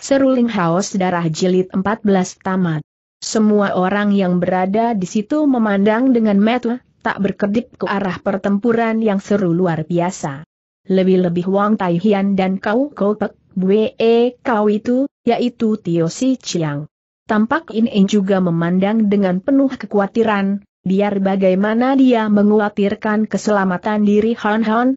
Seruling Haus Darah Jilid 14 Tamat. Semua orang yang berada di situ memandang dengan metu, tak berkedip ke arah pertempuran yang seru luar biasa. Lebih-lebih Wang Taihian dan Kau Kopek, Bue e Kau itu, yaitu Tio Si Chiang. Tampak In In juga memandang dengan penuh kekhawatiran, biar bagaimana dia menguatirkan keselamatan diri Han Han,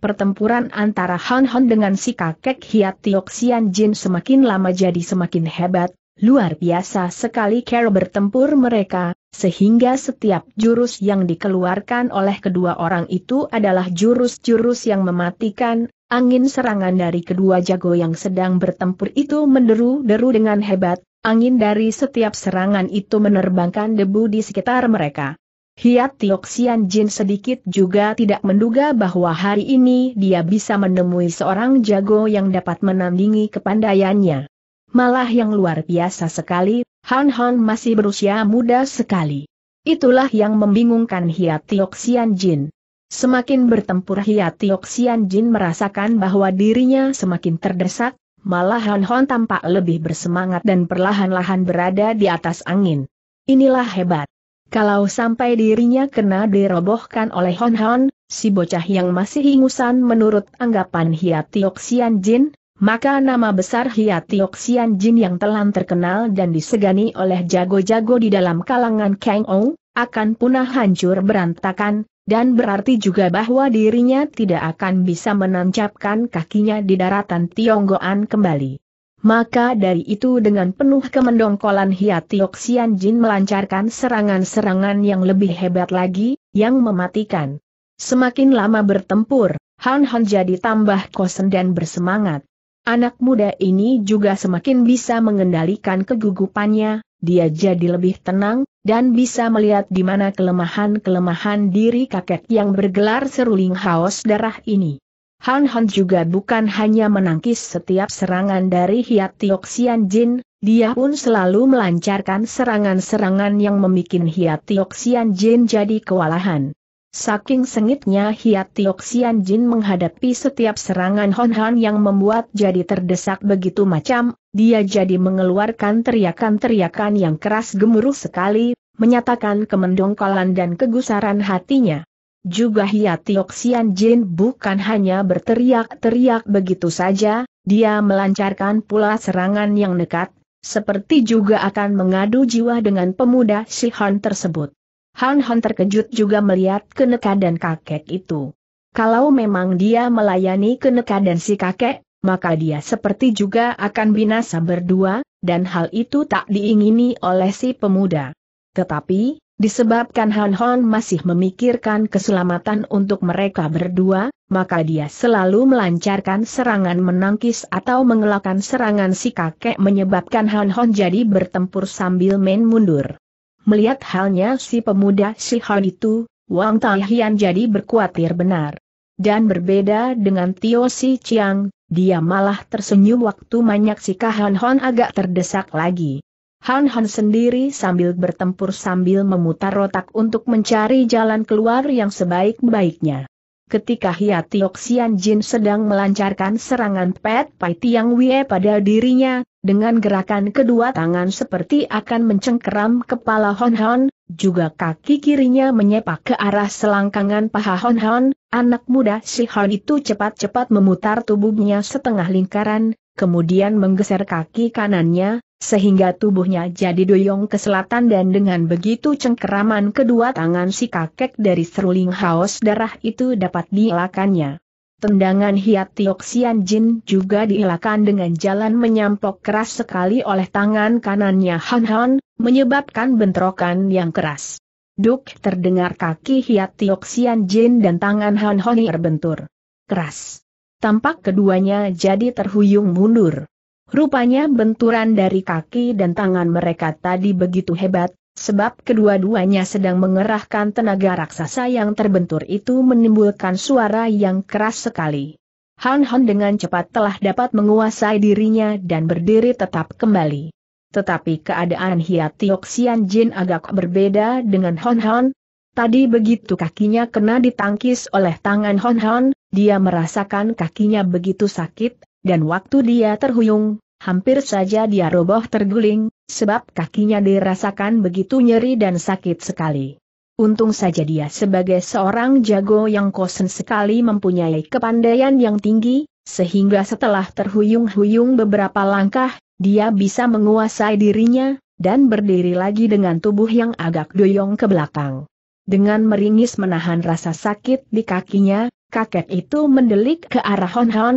Pertempuran antara Han Han dengan si kakek Hiat Tiok Jin semakin lama jadi semakin hebat, luar biasa sekali cara bertempur mereka, sehingga setiap jurus yang dikeluarkan oleh kedua orang itu adalah jurus-jurus yang mematikan, angin serangan dari kedua jago yang sedang bertempur itu menderu-deru dengan hebat, angin dari setiap serangan itu menerbangkan debu di sekitar mereka. Hiat Sian Jin sedikit juga tidak menduga bahwa hari ini dia bisa menemui seorang jago yang dapat menandingi kepandaiannya. Malah yang luar biasa sekali, Han Han masih berusia muda sekali. Itulah yang membingungkan Hiat Sian Jin. Semakin bertempur Hiat Sian Jin merasakan bahwa dirinya semakin terdesak, malah Han Han tampak lebih bersemangat dan perlahan-lahan berada di atas angin. Inilah hebat. Kalau sampai dirinya kena dirobohkan oleh Hon Hon, si bocah yang masih ingusan menurut anggapan Hiatiok Jin, maka nama besar Hiatiok Jin yang telah terkenal dan disegani oleh jago-jago di dalam kalangan Kang Ou, akan punah hancur berantakan, dan berarti juga bahwa dirinya tidak akan bisa menancapkan kakinya di daratan Tionggoan kembali. Maka dari itu dengan penuh kemendongkolan Hiatiok Xian Jin melancarkan serangan-serangan yang lebih hebat lagi, yang mematikan. Semakin lama bertempur, Han Han jadi tambah kosen dan bersemangat. Anak muda ini juga semakin bisa mengendalikan kegugupannya, dia jadi lebih tenang, dan bisa melihat di mana kelemahan-kelemahan diri kakek yang bergelar seruling haos darah ini. Han Han juga bukan hanya menangkis setiap serangan dari Hiat Tiok Sian Jin, dia pun selalu melancarkan serangan-serangan yang membuat Hiat Tiok Sian Jin jadi kewalahan. Saking sengitnya Hiat Tiok Sian Jin menghadapi setiap serangan Han Han yang membuat jadi terdesak begitu macam, dia jadi mengeluarkan teriakan-teriakan yang keras gemuruh sekali, menyatakan kemendongkolan dan kegusaran hatinya. Juga Hiatiok Sian Jin bukan hanya berteriak-teriak begitu saja, dia melancarkan pula serangan yang nekat, seperti juga akan mengadu jiwa dengan pemuda si Han tersebut. Han Han terkejut juga melihat keneka dan kakek itu. Kalau memang dia melayani keneka dan si kakek, maka dia seperti juga akan binasa berdua, dan hal itu tak diingini oleh si pemuda. Tetapi, Disebabkan Han Hon masih memikirkan keselamatan untuk mereka berdua, maka dia selalu melancarkan serangan menangkis atau mengelakkan serangan si kakek menyebabkan Han Hon jadi bertempur sambil main mundur. Melihat halnya si pemuda si Han itu, Wang Taihian jadi berkuatir benar. Dan berbeda dengan Tio Si Chiang, dia malah tersenyum waktu manyak si Kahan Hon agak terdesak lagi. Han Han sendiri sambil bertempur sambil memutar otak untuk mencari jalan keluar yang sebaik-baiknya. Ketika Hia Tiok Jin sedang melancarkan serangan Pet Pai Tiang Wie pada dirinya, dengan gerakan kedua tangan seperti akan mencengkeram kepala Hon Hon, juga kaki kirinya menyepak ke arah selangkangan paha Hon Hon, anak muda si Hon itu cepat-cepat memutar tubuhnya setengah lingkaran, kemudian menggeser kaki kanannya, sehingga tubuhnya jadi doyong ke selatan dan dengan begitu cengkeraman kedua tangan si kakek dari seruling House darah itu dapat dielakannya. Tendangan Hiat Sian Jin juga dielakkan dengan jalan menyampok keras sekali oleh tangan kanannya Han Han, menyebabkan bentrokan yang keras. Duk terdengar kaki Hiat Sian Jin dan tangan Han Han yang terbentur. Keras. Tampak keduanya jadi terhuyung mundur. Rupanya benturan dari kaki dan tangan mereka tadi begitu hebat, sebab kedua-duanya sedang mengerahkan tenaga raksasa yang terbentur itu menimbulkan suara yang keras sekali. Han Han dengan cepat telah dapat menguasai dirinya dan berdiri tetap kembali. Tetapi keadaan Hia Tioxian Jin agak berbeda dengan Hon Hon. Tadi begitu kakinya kena ditangkis oleh tangan Hon Hon, dia merasakan kakinya begitu sakit dan waktu dia terhuyung, hampir saja dia roboh terguling, sebab kakinya dirasakan begitu nyeri dan sakit sekali. Untung saja dia sebagai seorang jago yang kosen sekali mempunyai kepandaian yang tinggi, sehingga setelah terhuyung-huyung beberapa langkah, dia bisa menguasai dirinya, dan berdiri lagi dengan tubuh yang agak doyong ke belakang. Dengan meringis menahan rasa sakit di kakinya, kakek itu mendelik ke arah Hon Hon,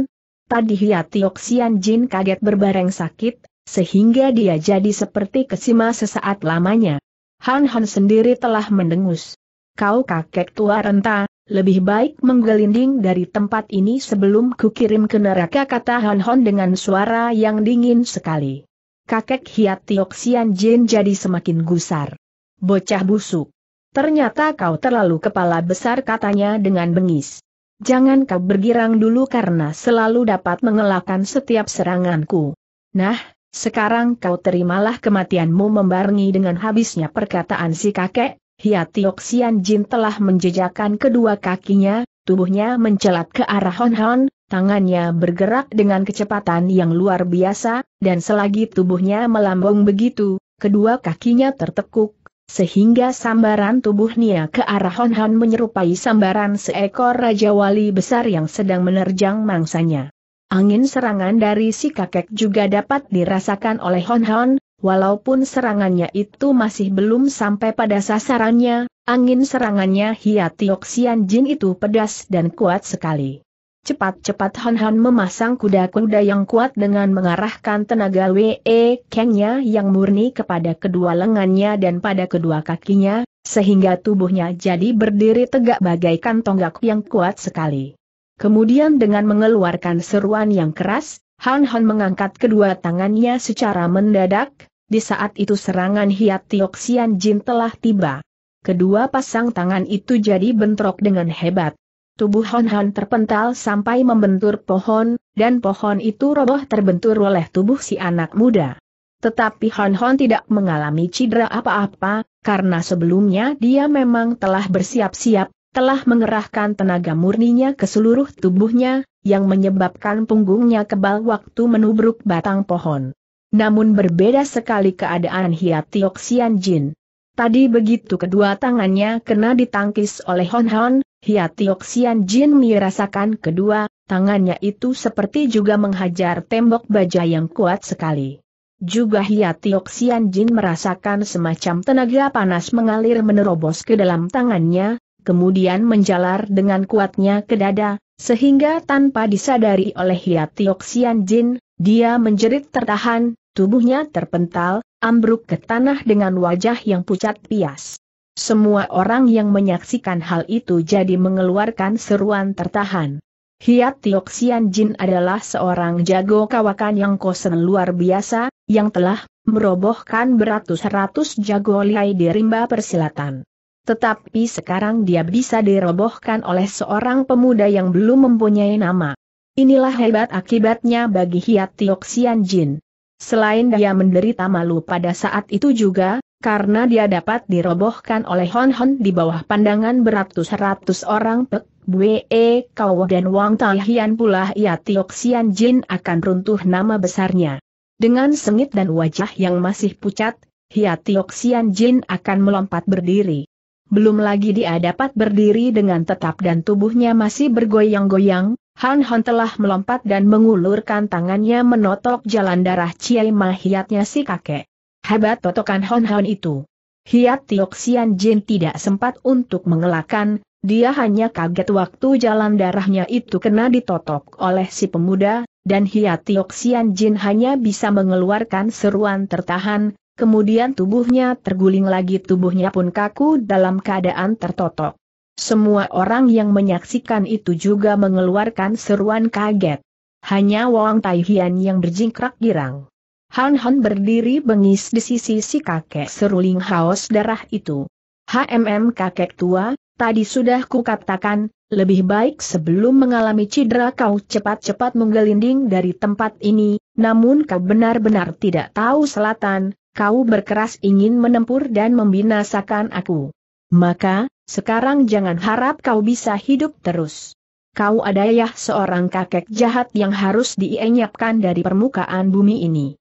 Padihya Tioksian Jin kaget berbareng sakit, sehingga dia jadi seperti kesima sesaat lamanya. Han Han sendiri telah mendengus. Kau kakek tua renta, lebih baik menggelinding dari tempat ini sebelum kukirim ke neraka kata Han Han dengan suara yang dingin sekali. Kakek Hiat Tioksian Jin jadi semakin gusar. Bocah busuk. Ternyata kau terlalu kepala besar katanya dengan bengis jangan kau bergirang dulu karena selalu dapat mengelakkan setiap seranganku. Nah, sekarang kau terimalah kematianmu membarengi dengan habisnya perkataan si kakek, Hiatiok Jin telah menjejakkan kedua kakinya, tubuhnya mencelat ke arah Hon Hon, tangannya bergerak dengan kecepatan yang luar biasa, dan selagi tubuhnya melambung begitu, kedua kakinya tertekuk, sehingga sambaran tubuh Nia ke arah Hon Hon menyerupai sambaran seekor Raja Wali besar yang sedang menerjang mangsanya. Angin serangan dari si kakek juga dapat dirasakan oleh Hon Hon, walaupun serangannya itu masih belum sampai pada sasarannya, angin serangannya Hiatioxian Jin itu pedas dan kuat sekali. Cepat-cepat Han Han memasang kuda-kuda yang kuat dengan mengarahkan tenaga Wee Kengnya yang murni kepada kedua lengannya dan pada kedua kakinya, sehingga tubuhnya jadi berdiri tegak bagaikan tonggak yang kuat sekali. Kemudian dengan mengeluarkan seruan yang keras, Han Han mengangkat kedua tangannya secara mendadak, di saat itu serangan Hiat Tioxian Jin telah tiba. Kedua pasang tangan itu jadi bentrok dengan hebat. Tubuh Hon Hon terpental sampai membentur pohon, dan pohon itu roboh terbentur oleh tubuh si anak muda. Tetapi Hon Hon tidak mengalami cedera apa-apa, karena sebelumnya dia memang telah bersiap-siap, telah mengerahkan tenaga murninya ke seluruh tubuhnya, yang menyebabkan punggungnya kebal waktu menubruk batang pohon. Namun berbeda sekali keadaan Hiatiok Jin. Tadi begitu kedua tangannya kena ditangkis oleh Hon Hon, Hiatiok Sian Jin merasakan kedua, tangannya itu seperti juga menghajar tembok baja yang kuat sekali. Juga Hiatiok Sian Jin merasakan semacam tenaga panas mengalir menerobos ke dalam tangannya, kemudian menjalar dengan kuatnya ke dada, sehingga tanpa disadari oleh Hiatiok Sian Jin, dia menjerit tertahan, tubuhnya terpental, ambruk ke tanah dengan wajah yang pucat pias. Semua orang yang menyaksikan hal itu jadi mengeluarkan seruan tertahan. Hiat Tiok Jin adalah seorang jago kawakan yang kosen luar biasa, yang telah merobohkan beratus-ratus jago liai di rimba persilatan. Tetapi sekarang dia bisa dirobohkan oleh seorang pemuda yang belum mempunyai nama. Inilah hebat akibatnya bagi Hiat Tiok Jin. Selain dia menderita malu pada saat itu juga, karena dia dapat dirobohkan oleh Hon Hon di bawah pandangan beratus-ratus orang Pek, Bwe, Kau dan Wang Hian pula ia Sian Jin akan runtuh nama besarnya. Dengan sengit dan wajah yang masih pucat, Hia Sian Jin akan melompat berdiri. Belum lagi dia dapat berdiri dengan tetap dan tubuhnya masih bergoyang-goyang, Han Hon telah melompat dan mengulurkan tangannya menotok jalan darah Chiai Mahiatnya si kakek. Hebat totokan Hon Hon itu. Hiat Tiok Sian Jin tidak sempat untuk mengelakkan, dia hanya kaget waktu jalan darahnya itu kena ditotok oleh si pemuda, dan Hiat Tiok Sian Jin hanya bisa mengeluarkan seruan tertahan, kemudian tubuhnya terguling lagi tubuhnya pun kaku dalam keadaan tertotok. Semua orang yang menyaksikan itu juga mengeluarkan seruan kaget. Hanya Wang Taihian yang berjingkrak girang. Han Han berdiri bengis di sisi si kakek seruling haus darah itu. HMM kakek tua, tadi sudah kukatakan, lebih baik sebelum mengalami cedera kau cepat-cepat menggelinding dari tempat ini, namun kau benar-benar tidak tahu selatan, kau berkeras ingin menempur dan membinasakan aku. Maka, sekarang jangan harap kau bisa hidup terus. Kau adalah seorang kakek jahat yang harus dienyapkan dari permukaan bumi ini.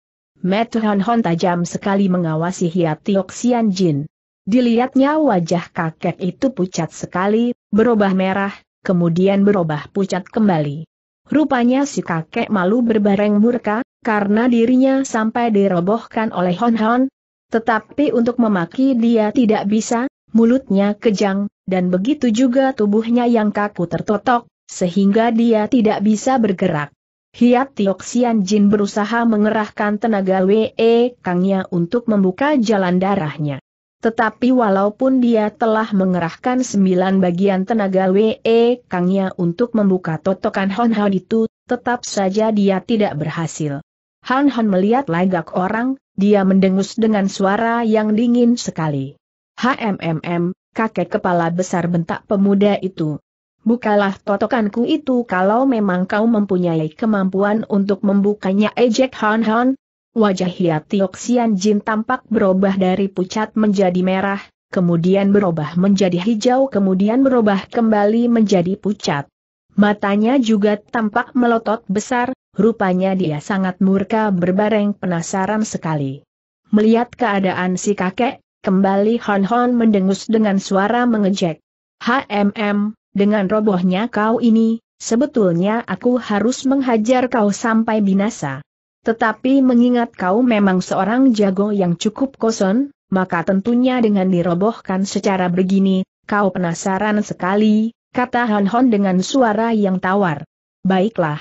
Metuhon Hon Hon tajam sekali mengawasi Hiat Tiok Sian Jin. Dilihatnya wajah kakek itu pucat sekali, berubah merah, kemudian berubah pucat kembali. Rupanya si kakek malu berbareng murka, karena dirinya sampai dirobohkan oleh Hon Hon. Tetapi untuk memaki dia tidak bisa, mulutnya kejang, dan begitu juga tubuhnya yang kaku tertotok, sehingga dia tidak bisa bergerak. Hiat Sian Jin berusaha mengerahkan tenaga WE Kangnya untuk membuka jalan darahnya. Tetapi walaupun dia telah mengerahkan sembilan bagian tenaga WE Kangnya untuk membuka totokan Hon Hon itu, tetap saja dia tidak berhasil. Han Han melihat lagak orang, dia mendengus dengan suara yang dingin sekali. HMMM, kakek kepala besar bentak pemuda itu, Bukalah totokanku itu kalau memang kau mempunyai kemampuan untuk membukanya ejek Han Han. Wajah Hiat Tiok Sian Jin tampak berubah dari pucat menjadi merah, kemudian berubah menjadi hijau kemudian berubah kembali menjadi pucat. Matanya juga tampak melotot besar, rupanya dia sangat murka berbareng penasaran sekali. Melihat keadaan si kakek, kembali Hon Hon mendengus dengan suara mengejek. HMM, dengan robohnya kau ini, sebetulnya aku harus menghajar kau sampai binasa. Tetapi mengingat kau memang seorang jago yang cukup kosong, maka tentunya dengan dirobohkan secara begini, kau penasaran sekali, kata Han Hon dengan suara yang tawar. Baiklah.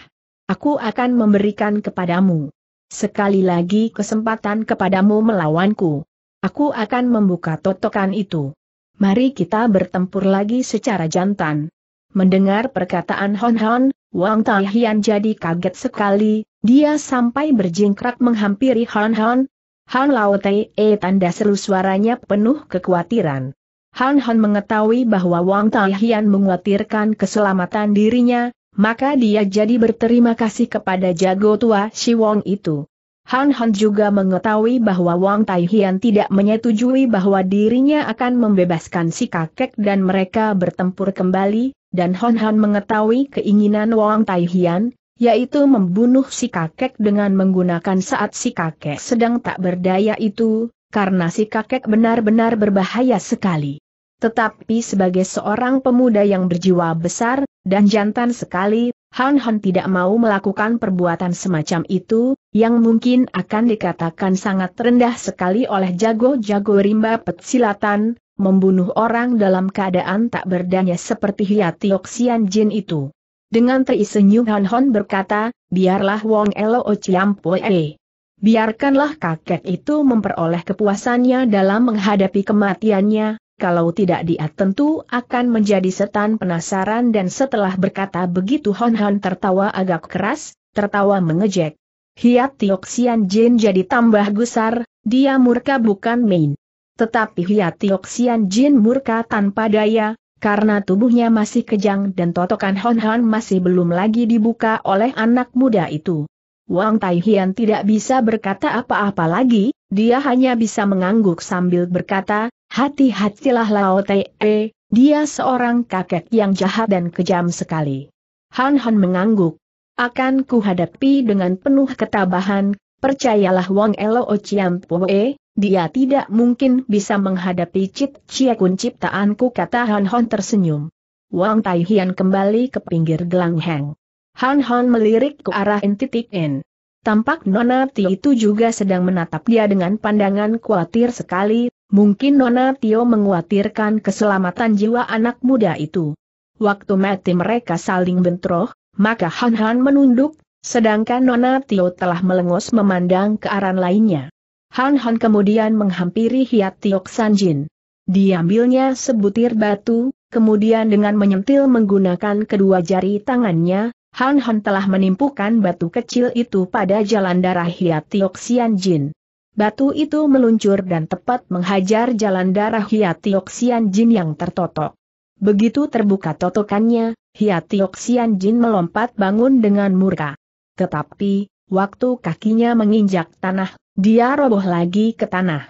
Aku akan memberikan kepadamu. Sekali lagi kesempatan kepadamu melawanku. Aku akan membuka totokan itu. Mari kita bertempur lagi secara jantan. Mendengar perkataan Hon Hon, Wang Tai jadi kaget sekali, dia sampai berjingkrak menghampiri Hon Hon. Han Lao Tai E tanda seru suaranya penuh kekhawatiran. Han Hon mengetahui bahwa Wang Tai Hian mengkhawatirkan keselamatan dirinya, maka dia jadi berterima kasih kepada jago tua Si Wong itu. Han Han juga mengetahui bahwa Wang Tai Hian tidak menyetujui bahwa dirinya akan membebaskan si kakek dan mereka bertempur kembali, dan Han Han mengetahui keinginan Wang Tai Hian, yaitu membunuh si kakek dengan menggunakan saat si kakek sedang tak berdaya itu, karena si kakek benar-benar berbahaya sekali. Tetapi sebagai seorang pemuda yang berjiwa besar, dan jantan sekali, Han Han tidak mau melakukan perbuatan semacam itu, yang mungkin akan dikatakan sangat rendah sekali oleh jago-jago rimba petsilatan, membunuh orang dalam keadaan tak berdaya seperti Hiatiok Xian Jin itu. Dengan terisenyum Han Hon berkata, biarlah Wong Elo Chiampoe. Biarkanlah kakek itu memperoleh kepuasannya dalam menghadapi kematiannya, kalau tidak dia tentu akan menjadi setan penasaran dan setelah berkata begitu Hon Hon tertawa agak keras, tertawa mengejek. Hiat Tioxian Jin jadi tambah gusar, dia murka bukan main. Tetapi Hiat Tioxian Jin murka tanpa daya, karena tubuhnya masih kejang dan totokan Hon Hon masih belum lagi dibuka oleh anak muda itu. Wang Tai Hian tidak bisa berkata apa-apa lagi, dia hanya bisa mengangguk sambil berkata, hati-hatilah Lao Te, e, dia seorang kakek yang jahat dan kejam sekali. Han Han mengangguk, akan kuhadapi dengan penuh ketabahan, percayalah Wang Elo Chiam Pue, dia tidak mungkin bisa menghadapi Cit Ciekun ciptaanku kata Han Hon tersenyum. Wang Tai Hian kembali ke pinggir gelang Heng. Han Hon melirik ke arah N titik N. Tampak Nona Tio itu juga sedang menatap dia dengan pandangan khawatir sekali, mungkin Nona Tio mengkhawatirkan keselamatan jiwa anak muda itu. Waktu mati mereka saling bentroh, maka Han Han menunduk, sedangkan Nona Tio telah melengos memandang ke arah lainnya. Han Han kemudian menghampiri Hiat Tiok Sanjin. Diambilnya sebutir batu, kemudian dengan menyentil menggunakan kedua jari tangannya, Han Han telah menimpukan batu kecil itu pada jalan darah Hiat Tiok Sanjin. Batu itu meluncur dan tepat menghajar jalan darah Hiat Tiok Sanjin yang tertotok. Begitu terbuka totokannya, Hiatiok Sian Jin melompat bangun dengan murka. Tetapi, waktu kakinya menginjak tanah, dia roboh lagi ke tanah.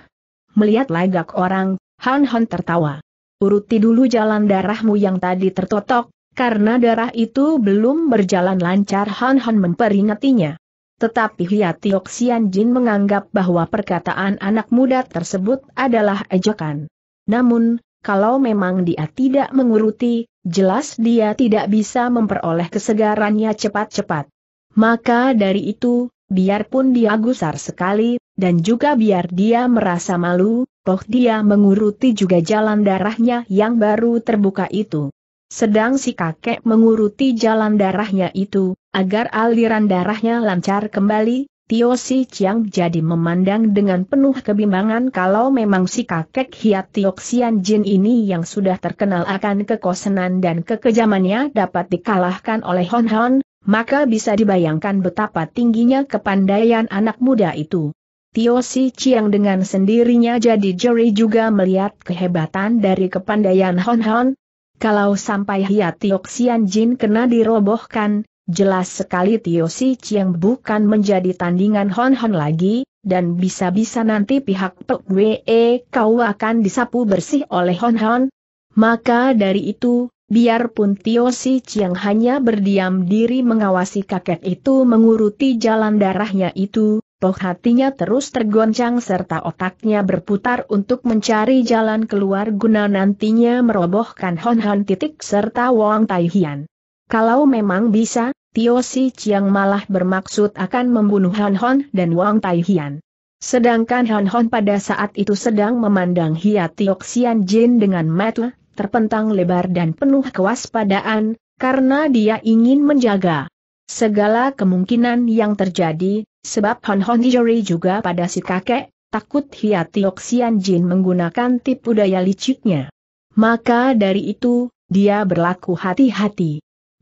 Melihat lagak orang, Han Han tertawa. Uruti dulu jalan darahmu yang tadi tertotok, karena darah itu belum berjalan lancar Han Han memperingatinya. Tetapi Hiatiok Sian Jin menganggap bahwa perkataan anak muda tersebut adalah ejekan. Namun, kalau memang dia tidak menguruti, Jelas dia tidak bisa memperoleh kesegarannya cepat-cepat. Maka dari itu, biarpun dia gusar sekali, dan juga biar dia merasa malu, toh dia menguruti juga jalan darahnya yang baru terbuka itu. Sedang si kakek menguruti jalan darahnya itu, agar aliran darahnya lancar kembali, Tio Si Chiang jadi memandang dengan penuh kebimbangan kalau memang si kakek Hiat Tiok Sian Jin ini yang sudah terkenal akan kekosenan dan kekejamannya dapat dikalahkan oleh Hon Hon, maka bisa dibayangkan betapa tingginya kepandaian anak muda itu. Tio Si Chiang dengan sendirinya jadi juri juga melihat kehebatan dari kepandaian Hon Hon. Kalau sampai Hiat Tiok Sian Jin kena dirobohkan, Jelas sekali Tio Si Chiang bukan menjadi tandingan Hon Hon lagi, dan bisa-bisa nanti pihak Pek Wee kau akan disapu bersih oleh Hon Hon. Maka dari itu, biarpun Tio Si Chiang hanya berdiam diri mengawasi kakek itu menguruti jalan darahnya itu, toh hatinya terus tergoncang serta otaknya berputar untuk mencari jalan keluar guna nantinya merobohkan Hon Hon titik serta Wang Tai Hian. Kalau memang bisa, Tio Si Chiang malah bermaksud akan membunuh Han Hon dan Wang Tai Hian. Sedangkan Han Hon pada saat itu sedang memandang Hia Tiok Xian Jin dengan mata terpentang lebar dan penuh kewaspadaan, karena dia ingin menjaga segala kemungkinan yang terjadi, sebab Han Hon Hijori juga pada si kakek, takut Hia Tiok Xian Jin menggunakan tipu daya liciknya. Maka dari itu, dia berlaku hati-hati.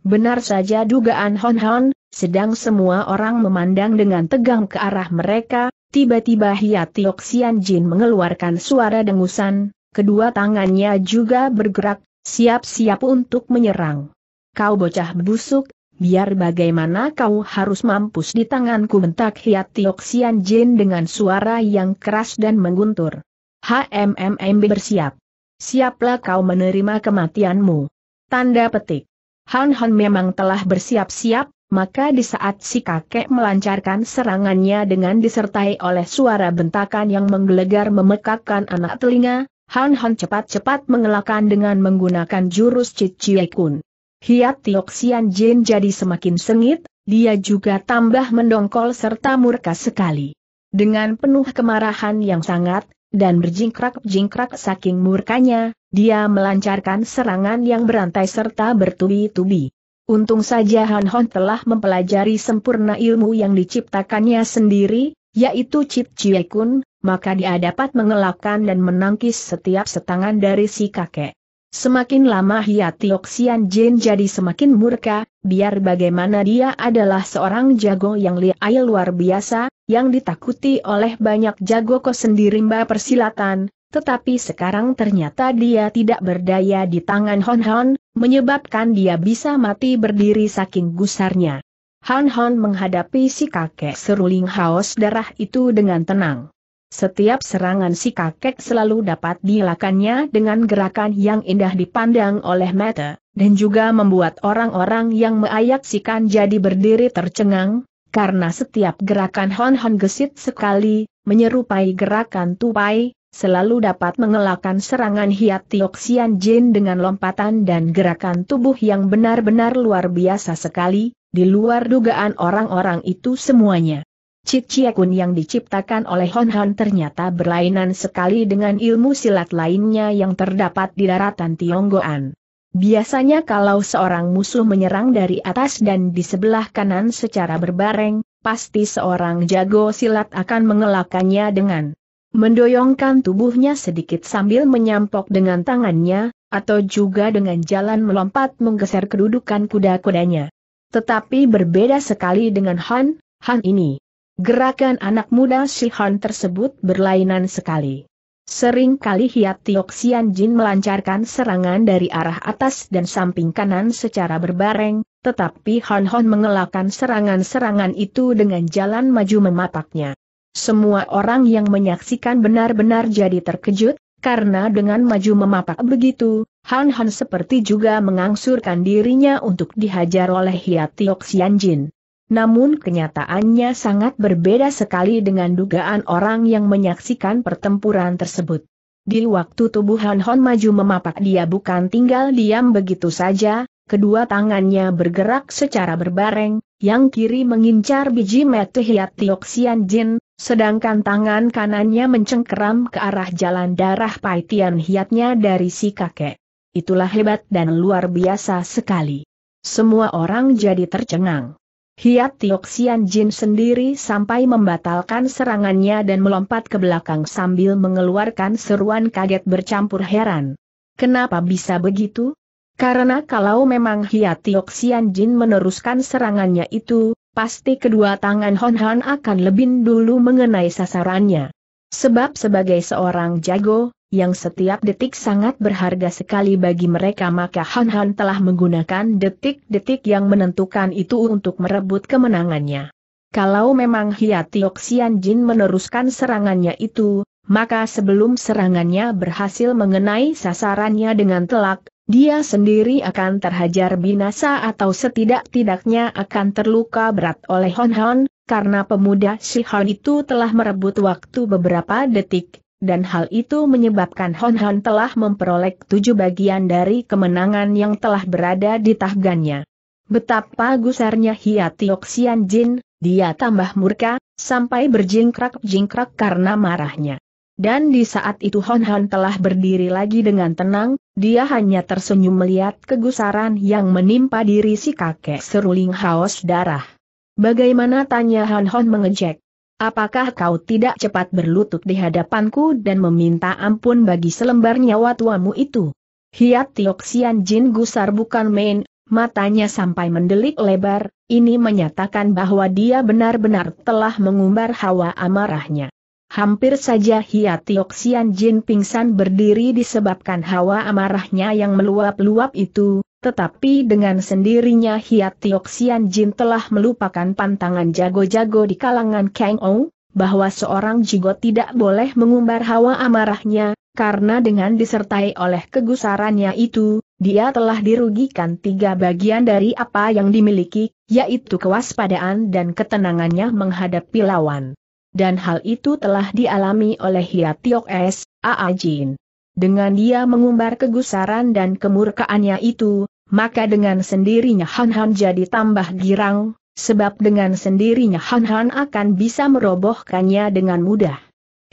Benar saja dugaan Hon Hon, sedang semua orang memandang dengan tegang ke arah mereka, tiba-tiba Hiatiok Xian Jin mengeluarkan suara dengusan, kedua tangannya juga bergerak, siap-siap untuk menyerang. Kau bocah busuk, biar bagaimana kau harus mampus di tanganku bentak Hiatiok Xian Jin dengan suara yang keras dan mengguntur. HMMMB bersiap. Siaplah kau menerima kematianmu. Tanda petik. Han Han memang telah bersiap-siap, maka di saat si kakek melancarkan serangannya dengan disertai oleh suara bentakan yang menggelegar memekakkan anak telinga, Han Han cepat-cepat mengelakkan dengan menggunakan jurus Cicie Kun. Hiat Tiok Xian Jin jadi semakin sengit, dia juga tambah mendongkol serta murka sekali. Dengan penuh kemarahan yang sangat, dan berjingkrak-jingkrak saking murkanya, dia melancarkan serangan yang berantai serta bertubi-tubi. Untung saja Han Hon telah mempelajari sempurna ilmu yang diciptakannya sendiri, yaitu Chip Chie Kun, maka dia dapat mengelakkan dan menangkis setiap setangan dari si kakek. Semakin lama Hia Tioxian Jin jadi semakin murka, biar bagaimana dia adalah seorang jago yang liai luar biasa, yang ditakuti oleh banyak jago kok sendiri mba persilatan, tetapi sekarang ternyata dia tidak berdaya di tangan Hon Hon, menyebabkan dia bisa mati berdiri saking gusarnya. Hon Hon menghadapi si kakek seruling haus darah itu dengan tenang. Setiap serangan si kakek selalu dapat dilakannya dengan gerakan yang indah dipandang oleh mata, dan juga membuat orang-orang yang meayaksikan jadi berdiri tercengang, karena setiap gerakan Hon Hon gesit sekali, menyerupai gerakan tupai, selalu dapat mengelakkan serangan Hiat Tioxian Jin dengan lompatan dan gerakan tubuh yang benar-benar luar biasa sekali, di luar dugaan orang-orang itu semuanya. Cik yang diciptakan oleh Hon Han ternyata berlainan sekali dengan ilmu silat lainnya yang terdapat di daratan Tionggoan. Biasanya kalau seorang musuh menyerang dari atas dan di sebelah kanan secara berbareng, pasti seorang jago silat akan mengelakannya dengan mendoyongkan tubuhnya sedikit sambil menyampok dengan tangannya, atau juga dengan jalan melompat menggeser kedudukan kuda-kudanya. Tetapi berbeda sekali dengan Han, Han ini. Gerakan anak muda si Han tersebut berlainan sekali. Sering kali Hiat Tioxian Jin melancarkan serangan dari arah atas dan samping kanan secara berbareng, tetapi Han han mengelakkan serangan-serangan itu dengan jalan maju memapaknya. Semua orang yang menyaksikan benar-benar jadi terkejut, karena dengan maju memapak begitu, Han Han seperti juga mengangsurkan dirinya untuk dihajar oleh Hiatiok Sianjin. Namun kenyataannya sangat berbeda sekali dengan dugaan orang yang menyaksikan pertempuran tersebut. Di waktu tubuh Han Han maju memapak dia bukan tinggal diam begitu saja, kedua tangannya bergerak secara berbareng, yang kiri mengincar biji mete Hiat Tiok Jin, Sedangkan tangan kanannya mencengkeram ke arah jalan darah Paitian hiatnya dari si kakek. Itulah hebat dan luar biasa sekali. Semua orang jadi tercengang. Hiat Tioksian Jin sendiri sampai membatalkan serangannya dan melompat ke belakang sambil mengeluarkan seruan kaget bercampur heran. Kenapa bisa begitu? Karena kalau memang Hiat Tioksian Jin meneruskan serangannya itu, pasti kedua tangan Hon Han akan lebih dulu mengenai sasarannya. Sebab sebagai seorang jago, yang setiap detik sangat berharga sekali bagi mereka maka Han Han telah menggunakan detik-detik yang menentukan itu untuk merebut kemenangannya. Kalau memang Hiatiok Xian Jin meneruskan serangannya itu, maka sebelum serangannya berhasil mengenai sasarannya dengan telak, dia sendiri akan terhajar binasa atau setidak-tidaknya akan terluka berat oleh Hon Hon, karena pemuda si Hon itu telah merebut waktu beberapa detik, dan hal itu menyebabkan Hon Hon telah memperoleh tujuh bagian dari kemenangan yang telah berada di tahgannya. Betapa gusarnya Hiati Oksian Jin, dia tambah murka, sampai berjingkrak-jingkrak karena marahnya. Dan di saat itu Hon Hon telah berdiri lagi dengan tenang, dia hanya tersenyum melihat kegusaran yang menimpa diri si kakek seruling haus darah. Bagaimana tanya Hon Hon mengejek? Apakah kau tidak cepat berlutut di hadapanku dan meminta ampun bagi selembar nyawa tuamu itu? Hiat Tioksian Jin gusar bukan main, matanya sampai mendelik lebar, ini menyatakan bahwa dia benar-benar telah mengumbar hawa amarahnya. Hampir saja Hiatiok Sian Jin pingsan berdiri disebabkan hawa amarahnya yang meluap-luap itu, tetapi dengan sendirinya Hiatiok Sian Jin telah melupakan pantangan jago-jago di kalangan Kang Ou, bahwa seorang jigo tidak boleh mengumbar hawa amarahnya, karena dengan disertai oleh kegusarannya itu, dia telah dirugikan tiga bagian dari apa yang dimiliki, yaitu kewaspadaan dan ketenangannya menghadapi lawan dan hal itu telah dialami oleh Tiok S. A.A. Jin. Dengan dia mengumbar kegusaran dan kemurkaannya itu, maka dengan sendirinya Han Han jadi tambah girang, sebab dengan sendirinya Han Han akan bisa merobohkannya dengan mudah.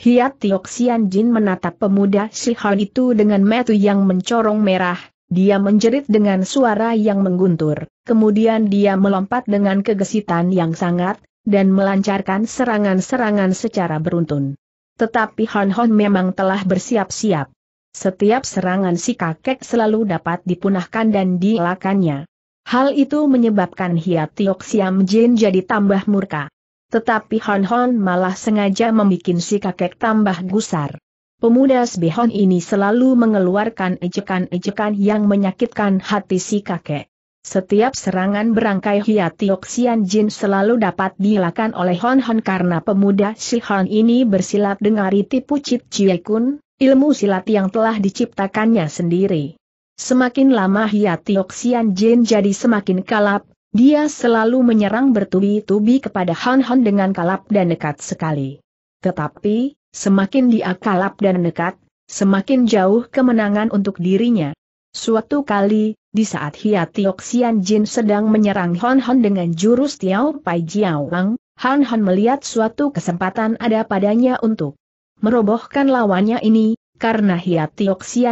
Hiat Tiok Sian Jin menatap pemuda si Han itu dengan metu yang mencorong merah, dia menjerit dengan suara yang mengguntur, kemudian dia melompat dengan kegesitan yang sangat, dan melancarkan serangan-serangan secara beruntun. Tetapi Hon Hon memang telah bersiap-siap. Setiap serangan si kakek selalu dapat dipunahkan dan dielakannya. Hal itu menyebabkan Hiat Tiok Siam Jin jadi tambah murka. Tetapi Hon Hon malah sengaja membuat si kakek tambah gusar. Pemuda Sbihon ini selalu mengeluarkan ejekan-ejekan yang menyakitkan hati si kakek. Setiap serangan berangkai Hiatiok Xian Jin selalu dapat dilakukan oleh Hon Hon karena pemuda si Hon ini bersilat dengan Riti Pucit Chie Kun, ilmu silat yang telah diciptakannya sendiri. Semakin lama Hiatiok Xian Jin jadi semakin kalap, dia selalu menyerang bertubi-tubi kepada Hon Hon dengan kalap dan dekat sekali. Tetapi, semakin dia kalap dan dekat, semakin jauh kemenangan untuk dirinya. Suatu kali, di saat Hia Jin sedang menyerang Hon Hon dengan jurus Tiao Pai Jiao Wang, Hon melihat suatu kesempatan ada padanya untuk merobohkan lawannya ini, karena Hia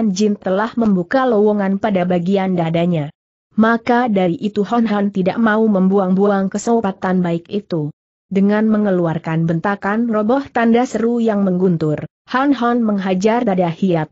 Jin telah membuka lowongan pada bagian dadanya. Maka dari itu Hon Hon tidak mau membuang-buang kesempatan baik itu. Dengan mengeluarkan bentakan roboh tanda seru yang mengguntur, Han Hon menghajar dada Hia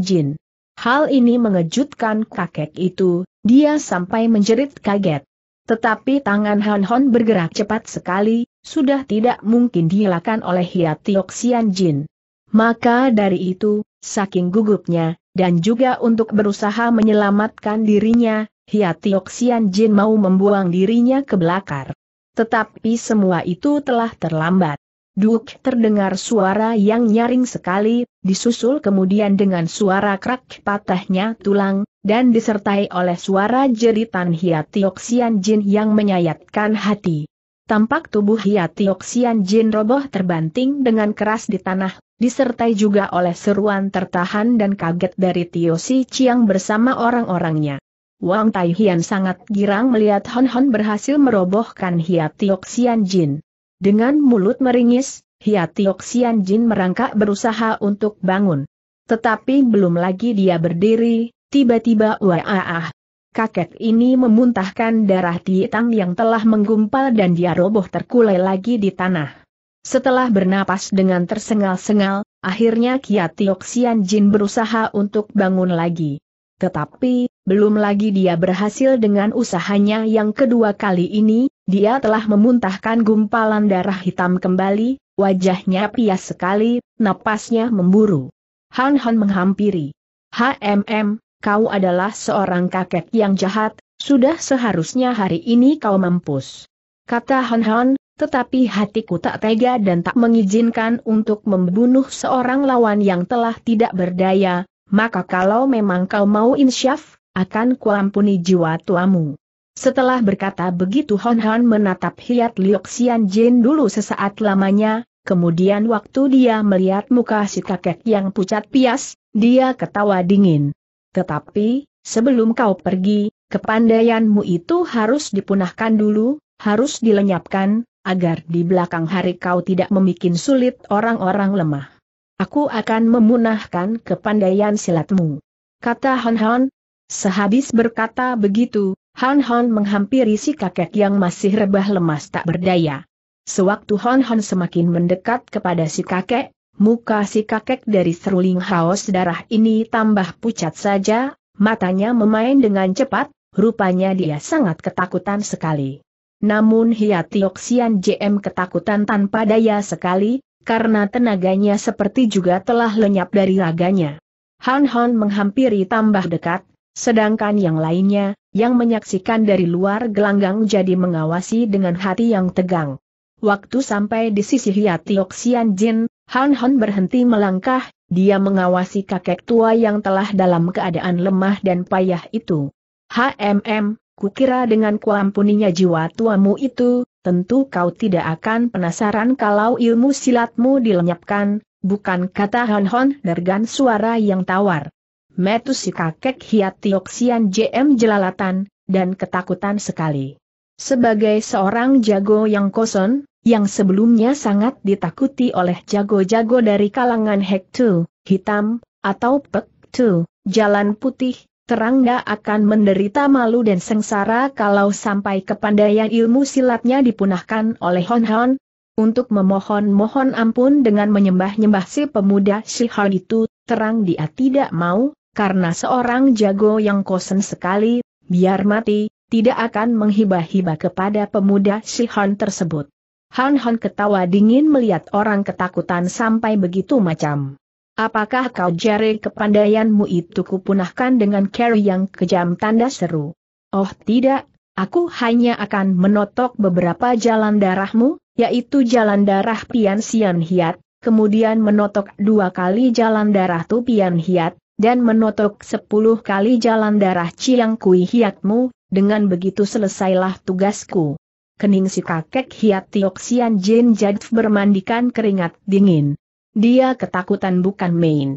Jin. Hal ini mengejutkan kakek itu, dia sampai menjerit kaget. Tetapi tangan Han Hon bergerak cepat sekali, sudah tidak mungkin dihilangkan oleh Hiatiok Xian Jin. Maka dari itu, saking gugupnya, dan juga untuk berusaha menyelamatkan dirinya, Hiatiok Xian Jin mau membuang dirinya ke belakang. Tetapi semua itu telah terlambat. Duk terdengar suara yang nyaring sekali, disusul kemudian dengan suara krak patahnya tulang, dan disertai oleh suara jeritan Hiatioksian Jin yang menyayatkan hati. Tampak tubuh Hiatioksian Jin roboh terbanting dengan keras di tanah, disertai juga oleh seruan tertahan dan kaget dari Tio Si Chiang bersama orang-orangnya. Wang Taihian sangat girang melihat Hon Hon berhasil merobohkan Hiatioksian Jin. Dengan mulut meringis, Hiatiok Sian Jin merangkak berusaha untuk bangun. Tetapi belum lagi dia berdiri, tiba-tiba ah. Kakek ini memuntahkan darah titang yang telah menggumpal dan dia roboh terkulai lagi di tanah. Setelah bernapas dengan tersengal-sengal, akhirnya Kiatiok Sian Jin berusaha untuk bangun lagi. Tetapi, belum lagi dia berhasil dengan usahanya yang kedua kali ini, dia telah memuntahkan gumpalan darah hitam kembali, wajahnya pias sekali, napasnya memburu. Han Han menghampiri. HMM, kau adalah seorang kakek yang jahat, sudah seharusnya hari ini kau mampus. Kata Han Han, tetapi hatiku tak tega dan tak mengizinkan untuk membunuh seorang lawan yang telah tidak berdaya, maka kalau memang kau mau insyaf, akan kuampuni jiwa tuamu. Setelah berkata begitu Hon Han menatap Hiat Liok Sian Jin dulu sesaat lamanya, kemudian waktu dia melihat muka si kakek yang pucat pias, dia ketawa dingin. Tetapi, sebelum kau pergi, kepandaianmu itu harus dipunahkan dulu, harus dilenyapkan, agar di belakang hari kau tidak memikin sulit orang-orang lemah. Aku akan memunahkan kepandaian silatmu. Kata Hon Han. Sehabis berkata begitu, Han Hon menghampiri si kakek yang masih rebah lemas tak berdaya. Sewaktu Hon Hon semakin mendekat kepada si kakek, muka si kakek dari seruling haus darah ini tambah pucat saja, matanya memain dengan cepat, rupanya dia sangat ketakutan sekali. Namun Hiatioksian JM ketakutan tanpa daya sekali, karena tenaganya seperti juga telah lenyap dari raganya. Han Han menghampiri tambah dekat, Sedangkan yang lainnya, yang menyaksikan dari luar gelanggang jadi mengawasi dengan hati yang tegang. Waktu sampai di sisi Hiati Oksian Jin, Han Hon berhenti melangkah, dia mengawasi kakek tua yang telah dalam keadaan lemah dan payah itu. HMM, kukira dengan kuampuninya jiwa tuamu itu, tentu kau tidak akan penasaran kalau ilmu silatmu dilenyapkan, bukan kata Han Hon dergan suara yang tawar. Metusi kakek hiat Hiatioksian JM jelalatan, dan ketakutan sekali. Sebagai seorang jago yang koson, yang sebelumnya sangat ditakuti oleh jago-jago dari kalangan Hektu, hitam, atau Pektu, jalan putih, terang gak akan menderita malu dan sengsara kalau sampai kepandaian ilmu silatnya dipunahkan oleh Hon Hon. Untuk memohon-mohon ampun dengan menyembah-nyembah si pemuda Shihan itu, dia tidak mau, karena seorang jago yang kosen sekali, biar mati, tidak akan menghibah-hibah kepada pemuda si Han tersebut. Han Han ketawa dingin melihat orang ketakutan sampai begitu macam. Apakah kau jari kepandaianmu itu kupunahkan dengan cara yang kejam tanda seru? Oh tidak, aku hanya akan menotok beberapa jalan darahmu, yaitu jalan darah Pian Sian Hiat, kemudian menotok dua kali jalan darah Tu Pian Hiat, dan menotok sepuluh kali jalan darah Ciang Kui Hiatmu, dengan begitu selesailah tugasku. Kening si kakek Hiat Tiok Sian Jin Jadf bermandikan keringat dingin. Dia ketakutan bukan main.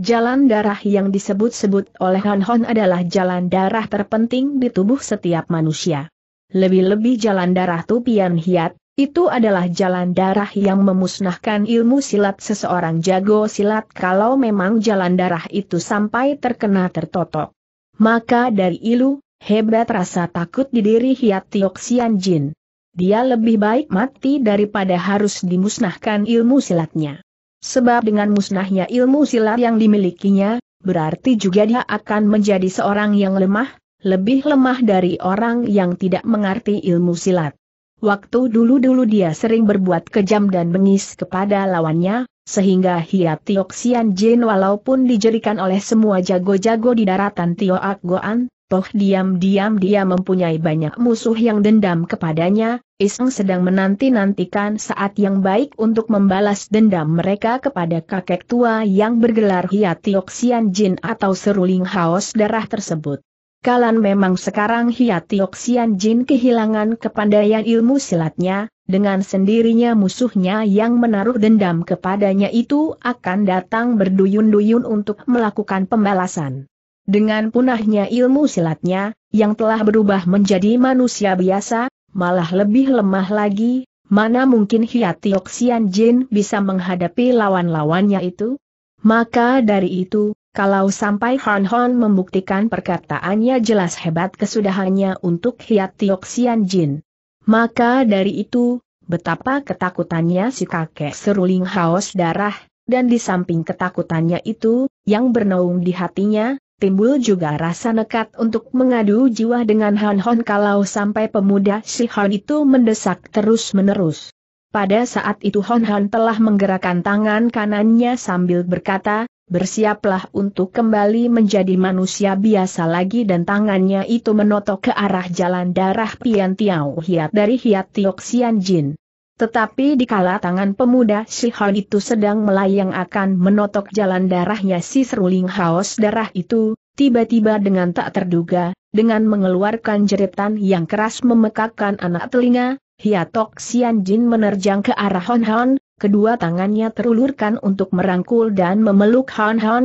Jalan darah yang disebut-sebut oleh Han Hon adalah jalan darah terpenting di tubuh setiap manusia. Lebih-lebih jalan darah Tupian Hiat, itu adalah jalan darah yang memusnahkan ilmu silat seseorang jago silat kalau memang jalan darah itu sampai terkena tertotok. Maka dari ilu, hebat rasa takut di diri Hiat Tiok Jin. Dia lebih baik mati daripada harus dimusnahkan ilmu silatnya. Sebab dengan musnahnya ilmu silat yang dimilikinya, berarti juga dia akan menjadi seorang yang lemah, lebih lemah dari orang yang tidak mengerti ilmu silat. Waktu dulu-dulu dia sering berbuat kejam dan bengis kepada lawannya, sehingga Hiat Tiok Jin walaupun dijerikan oleh semua jago-jago di daratan Tioak Goan, toh diam-diam dia mempunyai banyak musuh yang dendam kepadanya, Iseng sedang menanti-nantikan saat yang baik untuk membalas dendam mereka kepada kakek tua yang bergelar Hiat Tiok Jin atau Seruling Haos Darah tersebut. Kalan memang sekarang Hiatiok Sian Jin kehilangan kepandaian ilmu silatnya, dengan sendirinya musuhnya yang menaruh dendam kepadanya itu akan datang berduyun-duyun untuk melakukan pembalasan. Dengan punahnya ilmu silatnya, yang telah berubah menjadi manusia biasa, malah lebih lemah lagi, mana mungkin Hiatiok Sian Jin bisa menghadapi lawan-lawannya itu? Maka dari itu, kalau sampai Han Hon membuktikan perkataannya jelas hebat kesudahannya untuk Hiat Tiok Jin. Maka dari itu, betapa ketakutannya si kakek seruling haus darah, dan di samping ketakutannya itu, yang bernaung di hatinya, timbul juga rasa nekat untuk mengadu jiwa dengan Han Hon kalau sampai pemuda si Han itu mendesak terus-menerus. Pada saat itu Hon Han telah menggerakkan tangan kanannya sambil berkata, bersiaplah untuk kembali menjadi manusia biasa lagi dan tangannya itu menotok ke arah jalan darah Pian Tiao Hiat dari Hiat Tiok Sian Jin. Tetapi dikala tangan pemuda si Han itu sedang melayang akan menotok jalan darahnya si seruling haos darah itu, tiba-tiba dengan tak terduga, dengan mengeluarkan jeritan yang keras memekakkan anak telinga, Tiok toksian Jin menerjang ke arah Hon Hon, kedua tangannya terulurkan untuk merangkul dan memeluk Han Han.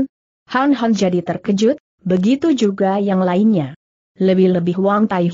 Han Han jadi terkejut, begitu juga yang lainnya. Lebih-lebih Wang Tai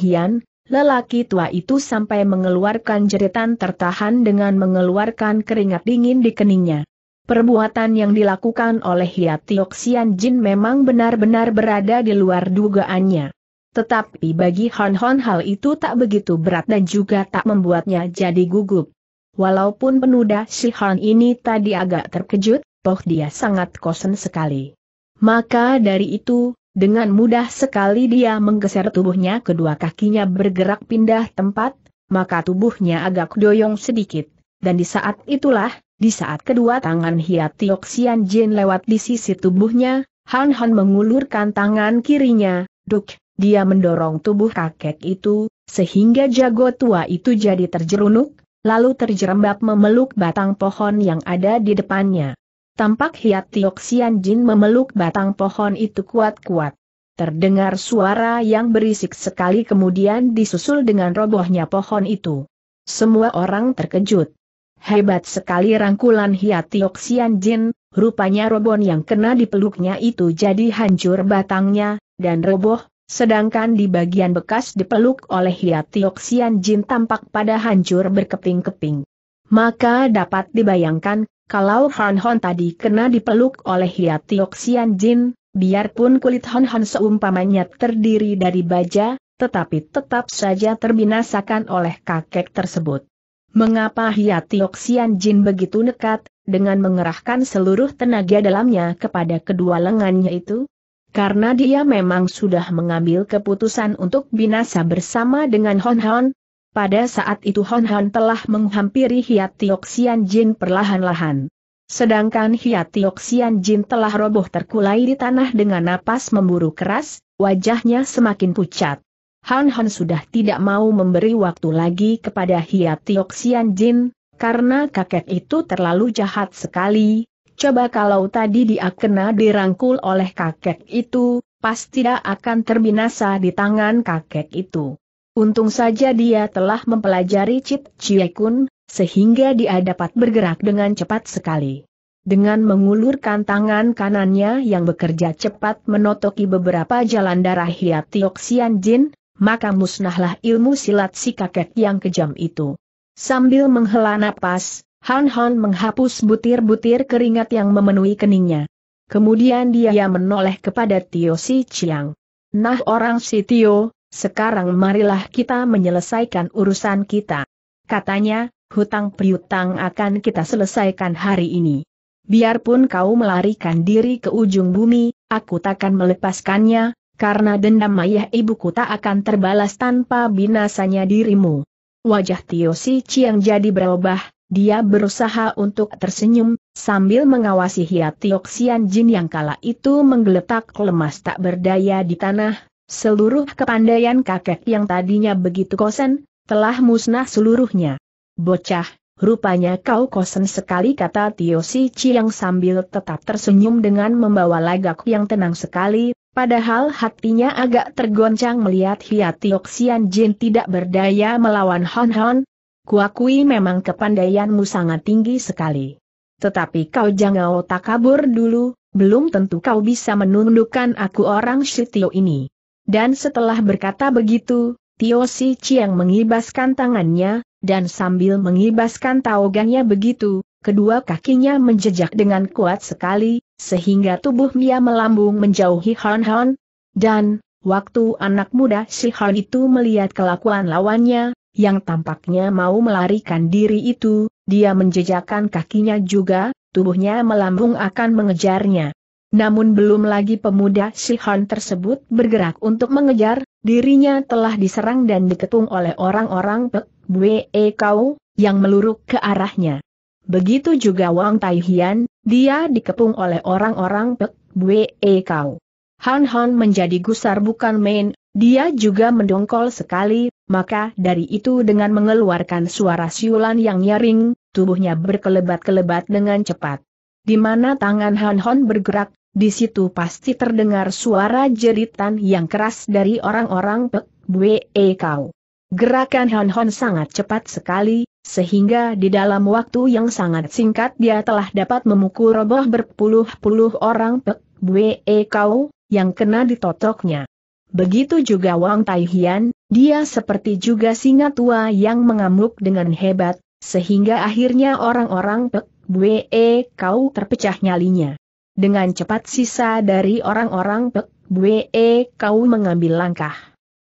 lelaki tua itu sampai mengeluarkan jeritan tertahan dengan mengeluarkan keringat dingin di keningnya. Perbuatan yang dilakukan oleh Hiatiok Sian Jin memang benar-benar berada di luar dugaannya. Tetapi bagi Han Han hal itu tak begitu berat dan juga tak membuatnya jadi gugup. Walaupun penuda Han ini tadi agak terkejut, toh dia sangat kosen sekali. Maka dari itu, dengan mudah sekali dia menggeser tubuhnya kedua kakinya bergerak pindah tempat, maka tubuhnya agak doyong sedikit. Dan di saat itulah, di saat kedua tangan hiatioxian Jin lewat di sisi tubuhnya, Han Han mengulurkan tangan kirinya, duk, dia mendorong tubuh kakek itu, sehingga jago tua itu jadi terjerunuk, lalu terjerembab memeluk batang pohon yang ada di depannya. Tampak Hiat Tiok Jin memeluk batang pohon itu kuat-kuat. Terdengar suara yang berisik sekali kemudian disusul dengan robohnya pohon itu. Semua orang terkejut. Hebat sekali rangkulan Hiat Tiok Jin, rupanya robon yang kena dipeluknya itu jadi hancur batangnya, dan roboh, Sedangkan di bagian bekas dipeluk oleh Hiatiok Jin tampak pada hancur berkeping-keping. Maka dapat dibayangkan, kalau Han Hon tadi kena dipeluk oleh Hiatiok Jin, biarpun kulit Han Hon seumpamanya terdiri dari baja, tetapi tetap saja terbinasakan oleh kakek tersebut. Mengapa Hiatiok Jin begitu nekat, dengan mengerahkan seluruh tenaga dalamnya kepada kedua lengannya itu? Karena dia memang sudah mengambil keputusan untuk binasa bersama dengan Hon Hon, pada saat itu Hon Hon telah menghampiri Hiat Tioksian Jin perlahan-lahan. Sedangkan Hiat Tioksian Jin telah roboh terkulai di tanah dengan napas memburu keras, wajahnya semakin pucat. Hon Hon sudah tidak mau memberi waktu lagi kepada Hiat Tioksian Jin, karena kakek itu terlalu jahat sekali, Coba kalau tadi dia kena dirangkul oleh kakek itu, pasti dia akan terbinasa di tangan kakek itu. Untung saja dia telah mempelajari Cip Chie Kun, sehingga dia dapat bergerak dengan cepat sekali. Dengan mengulurkan tangan kanannya yang bekerja cepat menotoki beberapa jalan darah hiat Tioxian Jin, maka musnahlah ilmu silat si kakek yang kejam itu. Sambil menghela napas, Han Han menghapus butir-butir keringat yang memenuhi keningnya. Kemudian dia menoleh kepada Tio Si Chiang. Nah orang si Tio, sekarang marilah kita menyelesaikan urusan kita. Katanya, hutang piutang akan kita selesaikan hari ini. Biarpun kau melarikan diri ke ujung bumi, aku takkan melepaskannya, karena dendam ayah ibuku tak akan terbalas tanpa binasanya dirimu. Wajah Tio Si Chiang jadi berubah, dia berusaha untuk tersenyum, sambil mengawasi Hiatiok Sian Jin yang kala itu menggeletak lemas tak berdaya di tanah, seluruh kepandaian kakek yang tadinya begitu kosen, telah musnah seluruhnya. Bocah, rupanya kau kosen sekali kata Tio Si yang sambil tetap tersenyum dengan membawa lagak yang tenang sekali, padahal hatinya agak tergoncang melihat Hiatiok Tioksian Jin tidak berdaya melawan Hon Hon, Kuakui memang kepandaianmu sangat tinggi sekali. Tetapi kau jangan otak kabur dulu, belum tentu kau bisa menundukkan aku orang Shitio ini. Dan setelah berkata begitu, Tio Si Chiang mengibaskan tangannya, dan sambil mengibaskan taogannya begitu, kedua kakinya menjejak dengan kuat sekali, sehingga tubuh Mia melambung menjauhi Han Han. Dan, waktu anak muda si Han itu melihat kelakuan lawannya, yang tampaknya mau melarikan diri itu, dia menjejakkan kakinya juga, tubuhnya melambung akan mengejarnya. Namun belum lagi pemuda Sihon tersebut bergerak untuk mengejar, dirinya telah diserang dan diketung oleh orang-orang Pek Bwe e Kau, yang meluruk ke arahnya. Begitu juga Wang Taihian, dia dikepung oleh orang-orang Pek Bwe e Kau. Han Han menjadi gusar bukan main, dia juga mendongkol sekali, maka dari itu dengan mengeluarkan suara siulan yang nyaring, tubuhnya berkelebat-kelebat dengan cepat. Di mana tangan Han Hon bergerak, di situ pasti terdengar suara jeritan yang keras dari orang-orang Pek Bwe e Kau. Gerakan Han Hon sangat cepat sekali, sehingga di dalam waktu yang sangat singkat dia telah dapat memukul roboh berpuluh-puluh orang Pek Bwe e Kau, yang kena ditotoknya. Begitu juga Wang Taihian, dia seperti juga singa tua yang mengamuk dengan hebat, sehingga akhirnya orang-orang Pek bue, e Kau terpecah nyalinya. Dengan cepat sisa dari orang-orang Pek bue, e Kau mengambil langkah.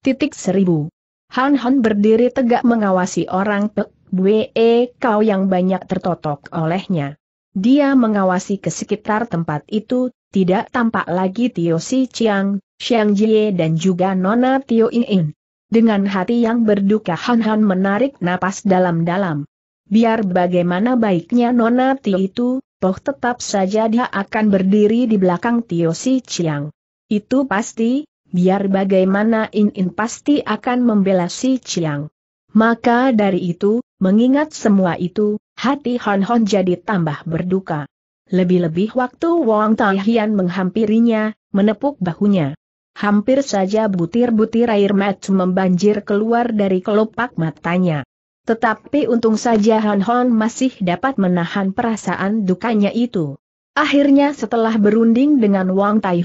Titik seribu. Han Han berdiri tegak mengawasi orang Pek bue, e Kau yang banyak tertotok olehnya. Dia mengawasi ke sekitar tempat itu, tidak tampak lagi Tio Si Chiang, Xiang Jie dan juga Nona Tio In In. Dengan hati yang berduka Han Han menarik napas dalam-dalam. Biar bagaimana baiknya Nona Ti itu, toh tetap saja dia akan berdiri di belakang Tio Si Chiang. Itu pasti, biar bagaimana In In pasti akan membela Si Chiang. Maka dari itu, mengingat semua itu, hati Han Han jadi tambah berduka. Lebih-lebih waktu Wang Tai Hian menghampirinya, menepuk bahunya. Hampir saja butir-butir air mata membanjir keluar dari kelopak matanya. Tetapi untung saja Han Hon masih dapat menahan perasaan dukanya itu. Akhirnya setelah berunding dengan Wang Tai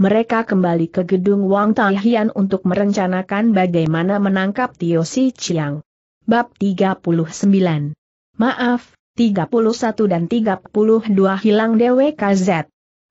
mereka kembali ke gedung Wang Tai untuk merencanakan bagaimana menangkap Tio Si Chiang. Bab 39 Maaf, 31 dan 32 hilang DWKZ.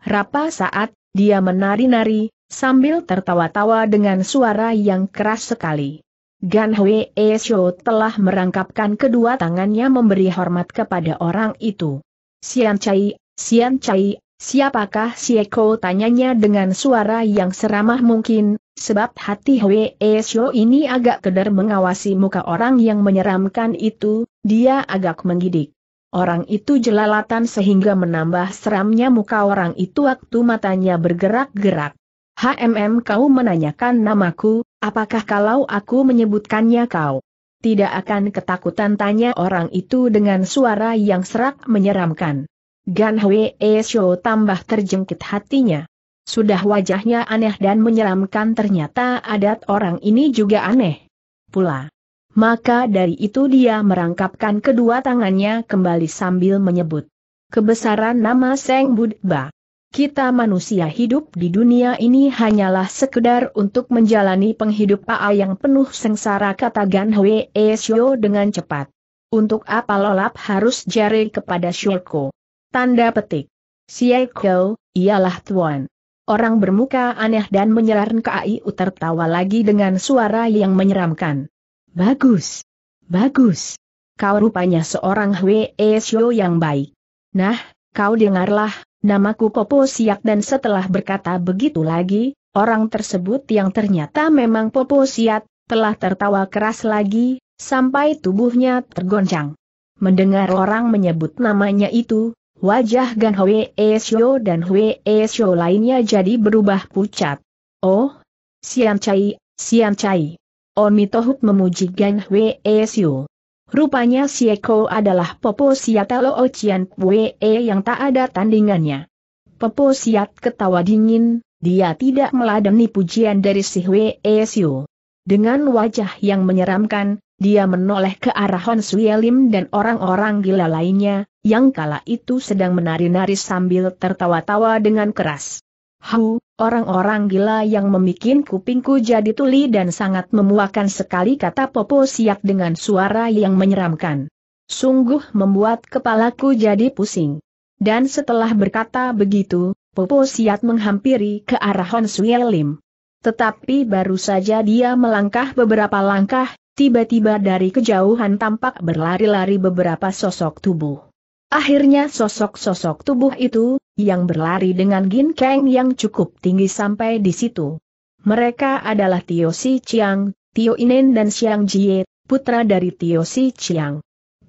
Rapa saat, dia menari-nari, sambil tertawa-tawa dengan suara yang keras sekali. Gan Hwee Shou telah merangkapkan kedua tangannya memberi hormat kepada orang itu. Sian Chai, Sian Chai, siapakah Sieko tanyanya dengan suara yang seramah mungkin, sebab hati Hwee Shou ini agak keder mengawasi muka orang yang menyeramkan itu, dia agak menggidik. Orang itu jelalatan sehingga menambah seramnya muka orang itu waktu matanya bergerak-gerak. HMM kau menanyakan namaku, apakah kalau aku menyebutkannya kau? Tidak akan ketakutan tanya orang itu dengan suara yang serak menyeramkan. Gan Hwee Show tambah terjengkit hatinya. Sudah wajahnya aneh dan menyeramkan ternyata adat orang ini juga aneh. Pula. Maka dari itu dia merangkapkan kedua tangannya kembali sambil menyebut. Kebesaran nama Seng Budba kita manusia hidup di dunia ini hanyalah sekedar untuk menjalani penghidup AA yang penuh sengsara kata Gan Hwe Esyo dengan cepat. Untuk apa lolap harus jari kepada Syurko? Tanda petik. Sieko, ialah tuan. Orang bermuka aneh dan ke AIU tertawa lagi dengan suara yang menyeramkan. Bagus. Bagus. Kau rupanya seorang Hwee Syo yang baik. Nah, kau dengarlah, namaku Popo Siak dan setelah berkata begitu lagi, orang tersebut yang ternyata memang Popo Siak, telah tertawa keras lagi, sampai tubuhnya tergoncang. Mendengar orang menyebut namanya itu, wajah Gan Hwe e shio dan Hwe e shio lainnya jadi berubah pucat. Oh, Sian Chai, Sian Chai. omito memuji Gan Hwe e shio Rupanya si Eko adalah Popo Siat Lo Ocean Wee e yang tak ada tandingannya. Popo Siat ketawa dingin, dia tidak meladeni pujian dari si Wee e Siu. Dengan wajah yang menyeramkan, dia menoleh ke arah Hon Suyelim dan orang-orang gila lainnya, yang kala itu sedang menari-nari sambil tertawa-tawa dengan keras. Hau, Orang-orang gila yang memikin kupingku jadi tuli dan sangat memuakan sekali kata Popo Siak dengan suara yang menyeramkan. Sungguh membuat kepalaku jadi pusing. Dan setelah berkata begitu, Popo Siat menghampiri ke arah Hon Lim. Tetapi baru saja dia melangkah beberapa langkah, tiba-tiba dari kejauhan tampak berlari-lari beberapa sosok tubuh. Akhirnya sosok-sosok tubuh itu, yang berlari dengan ginkeng yang cukup tinggi sampai di situ. Mereka adalah Tio Si Chiang, Tio Inen dan Siang Jie, putra dari Tio Si Chiang.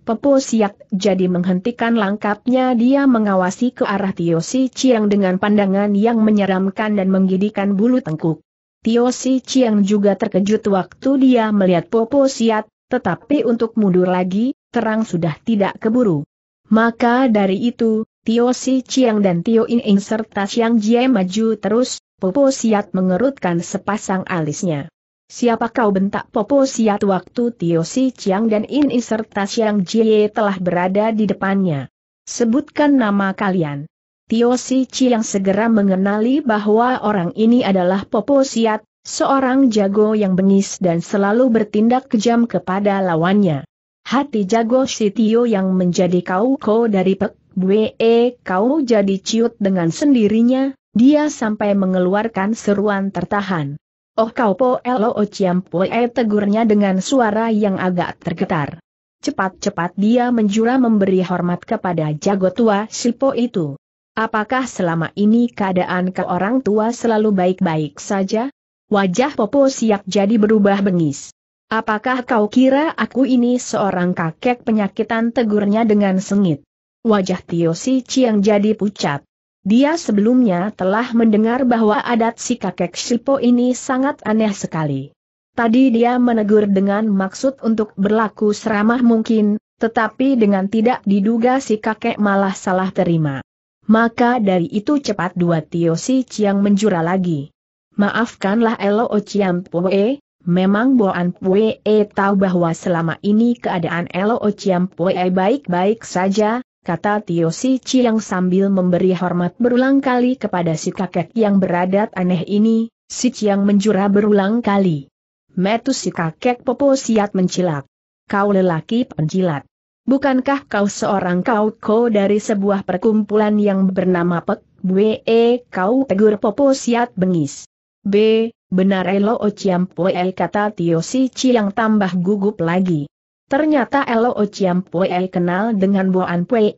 Pepo Siak jadi menghentikan langkapnya dia mengawasi ke arah Tio Si Chiang dengan pandangan yang menyeramkan dan menggigitkan bulu tengkuk. Tio Si Chiang juga terkejut waktu dia melihat Popo Siat, tetapi untuk mundur lagi, terang sudah tidak keburu. Maka dari itu, Tio Si Chiang dan Tio In Ing serta Jie maju terus, Popo Siat mengerutkan sepasang alisnya. Siapa kau bentak Popo Siat waktu Tio Si Chiang dan In Ing serta Jie telah berada di depannya. Sebutkan nama kalian. Tio Si Chiang segera mengenali bahwa orang ini adalah Popo Siat, seorang jago yang bengis dan selalu bertindak kejam kepada lawannya. Hati jago si Tio yang menjadi kau kau dari Pek Bue kau jadi ciut dengan sendirinya, dia sampai mengeluarkan seruan tertahan. Oh kau po elo e tegurnya dengan suara yang agak tergetar. Cepat-cepat dia menjura memberi hormat kepada jago tua Sipo itu. Apakah selama ini keadaan ke orang tua selalu baik-baik saja? Wajah Popo siap jadi berubah bengis. Apakah kau kira aku ini seorang kakek penyakitan tegurnya dengan sengit? Wajah Tio Si Chiang jadi pucat. Dia sebelumnya telah mendengar bahwa adat si kakek Sipo ini sangat aneh sekali. Tadi dia menegur dengan maksud untuk berlaku seramah mungkin, tetapi dengan tidak diduga si kakek malah salah terima. Maka dari itu cepat dua Tio Si Chiang menjura lagi. Maafkanlah Elo O Chiang Poe, memang Boan Pue tahu bahwa selama ini keadaan Elo Ociampoe Poe baik-baik saja, kata Tio Si Chiang sambil memberi hormat berulang kali kepada si kakek yang beradat aneh ini, si Chiang menjura berulang kali. Metu si kakek Popo Siat mencilat. Kau lelaki penjilat. Bukankah kau seorang kau ko dari sebuah perkumpulan yang bernama Pek, Bwe kau tegur Popo Siat bengis. B, benar Elo o Poel kata Tio Si Chiang tambah gugup lagi. Ternyata Elo Ociam Pue kenal dengan Boan Pue.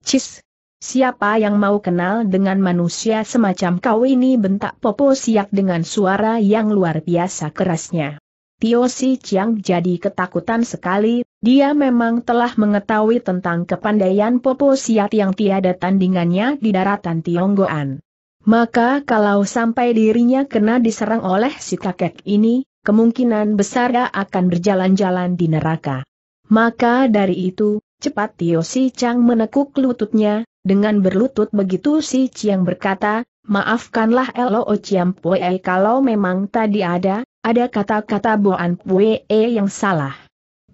Cis, siapa yang mau kenal dengan manusia semacam kau ini bentak Popo Siak dengan suara yang luar biasa kerasnya. Tio Si Chiang jadi ketakutan sekali, dia memang telah mengetahui tentang kepandaian Popo Siak yang tiada tandingannya di daratan Tionggoan. Maka kalau sampai dirinya kena diserang oleh si kakek ini, kemungkinan besar dia akan berjalan-jalan di neraka. Maka dari itu, cepat Tio Si Chang menekuk lututnya, dengan berlutut begitu Si Chiang berkata, Maafkanlah Elo Chiam Pue kalau memang tadi ada, ada kata-kata Boan Pue yang salah.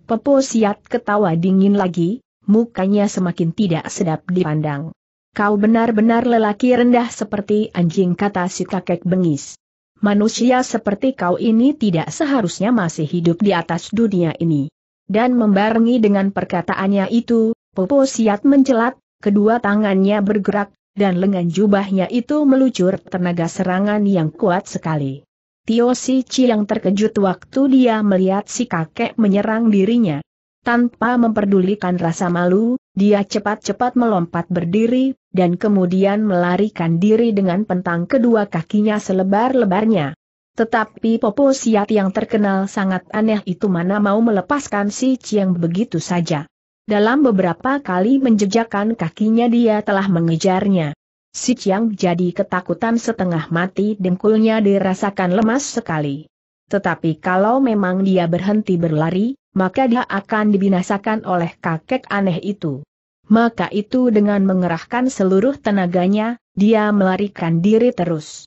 Pepo Siat ketawa dingin lagi, mukanya semakin tidak sedap dipandang. Kau benar-benar lelaki rendah seperti anjing kata si kakek bengis manusia seperti kau ini tidak seharusnya masih hidup di atas dunia ini. Dan membarengi dengan perkataannya itu, Popo Siat mencelat, kedua tangannya bergerak, dan lengan jubahnya itu melucur, tenaga serangan yang kuat sekali. Tio Si Chi yang terkejut waktu dia melihat si kakek menyerang dirinya, tanpa memperdulikan rasa malu, dia cepat-cepat melompat berdiri, dan kemudian melarikan diri dengan pentang kedua kakinya selebar-lebarnya. Tetapi Popo Siat yang terkenal sangat aneh itu mana mau melepaskan si Ciang begitu saja. Dalam beberapa kali menjejakkan kakinya dia telah mengejarnya. Si Ciang jadi ketakutan setengah mati dengkulnya dirasakan lemas sekali. Tetapi kalau memang dia berhenti berlari, maka dia akan dibinasakan oleh kakek aneh itu. Maka itu dengan mengerahkan seluruh tenaganya, dia melarikan diri terus.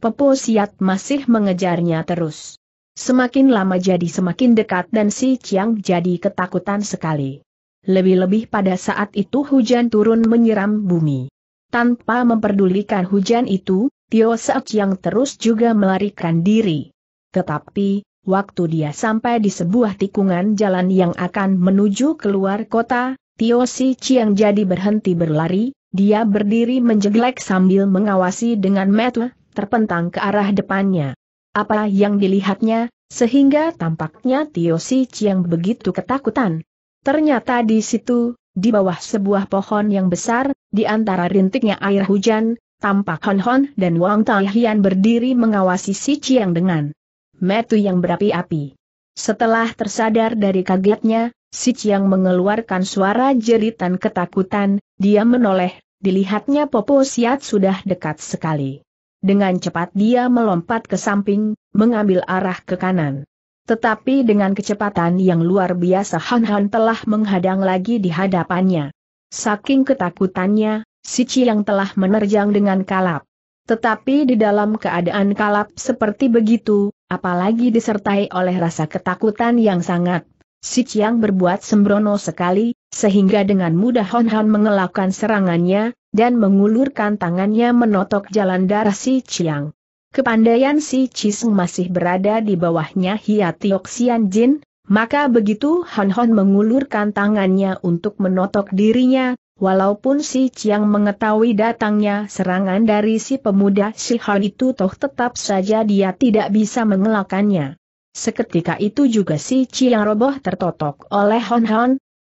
Pepo Siat masih mengejarnya terus. Semakin lama jadi semakin dekat dan si Chiang jadi ketakutan sekali. Lebih-lebih pada saat itu hujan turun menyiram bumi. Tanpa memperdulikan hujan itu, Tio Seok yang terus juga melarikan diri. Tetapi, Waktu dia sampai di sebuah tikungan jalan yang akan menuju keluar kota, Tio Si Chiang jadi berhenti berlari, dia berdiri menjeglek sambil mengawasi dengan metu, terpentang ke arah depannya. Apa yang dilihatnya, sehingga tampaknya Tio Si Chiang begitu ketakutan. Ternyata di situ, di bawah sebuah pohon yang besar, di antara rintiknya air hujan, tampak Hon Hon dan Wang Tai Hian berdiri mengawasi Si Chiang dengan metu yang berapi-api. Setelah tersadar dari kagetnya, si Chiang mengeluarkan suara jeritan ketakutan, dia menoleh, dilihatnya Popo Siat sudah dekat sekali. Dengan cepat dia melompat ke samping, mengambil arah ke kanan. Tetapi dengan kecepatan yang luar biasa Han Han telah menghadang lagi di hadapannya. Saking ketakutannya, si yang telah menerjang dengan kalap. Tetapi di dalam keadaan kalap seperti begitu, apalagi disertai oleh rasa ketakutan yang sangat. Si Chiang berbuat sembrono sekali, sehingga dengan mudah Hon Han mengelakkan serangannya, dan mengulurkan tangannya menotok jalan darah Si Chiang. Kepandaian Si Chiseng masih berada di bawahnya Hiatiok Sian Jin, maka begitu Hon Hon mengulurkan tangannya untuk menotok dirinya, Walaupun si Chiang mengetahui datangnya serangan dari si pemuda si Han itu toh tetap saja dia tidak bisa mengelakannya. Seketika itu juga si Chiang roboh tertotok oleh Hon Hon.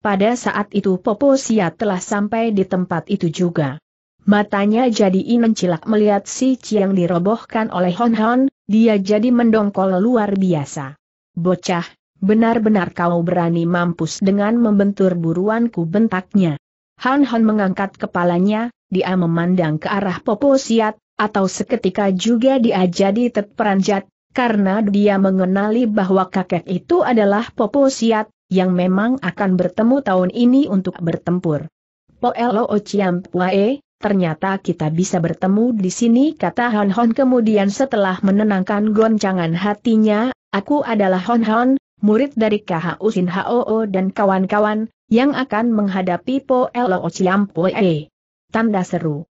Pada saat itu Popo Sia telah sampai di tempat itu juga. Matanya jadi mencilak melihat si Chiang dirobohkan oleh Hon Hon, dia jadi mendongkol luar biasa. Bocah, benar-benar kau berani mampus dengan membentur buruanku bentaknya. Han Han mengangkat kepalanya, dia memandang ke arah Popo Siat, atau seketika juga dia jadi terperanjat, karena dia mengenali bahwa kakek itu adalah Popo Siat, yang memang akan bertemu tahun ini untuk bertempur. Poelo Ociampuae, ternyata kita bisa bertemu di sini kata Han Han kemudian setelah menenangkan goncangan hatinya, aku adalah Han Han murid dari KHU Sin Hoo dan kawan-kawan, yang akan menghadapi Po Elo E. Tanda seru.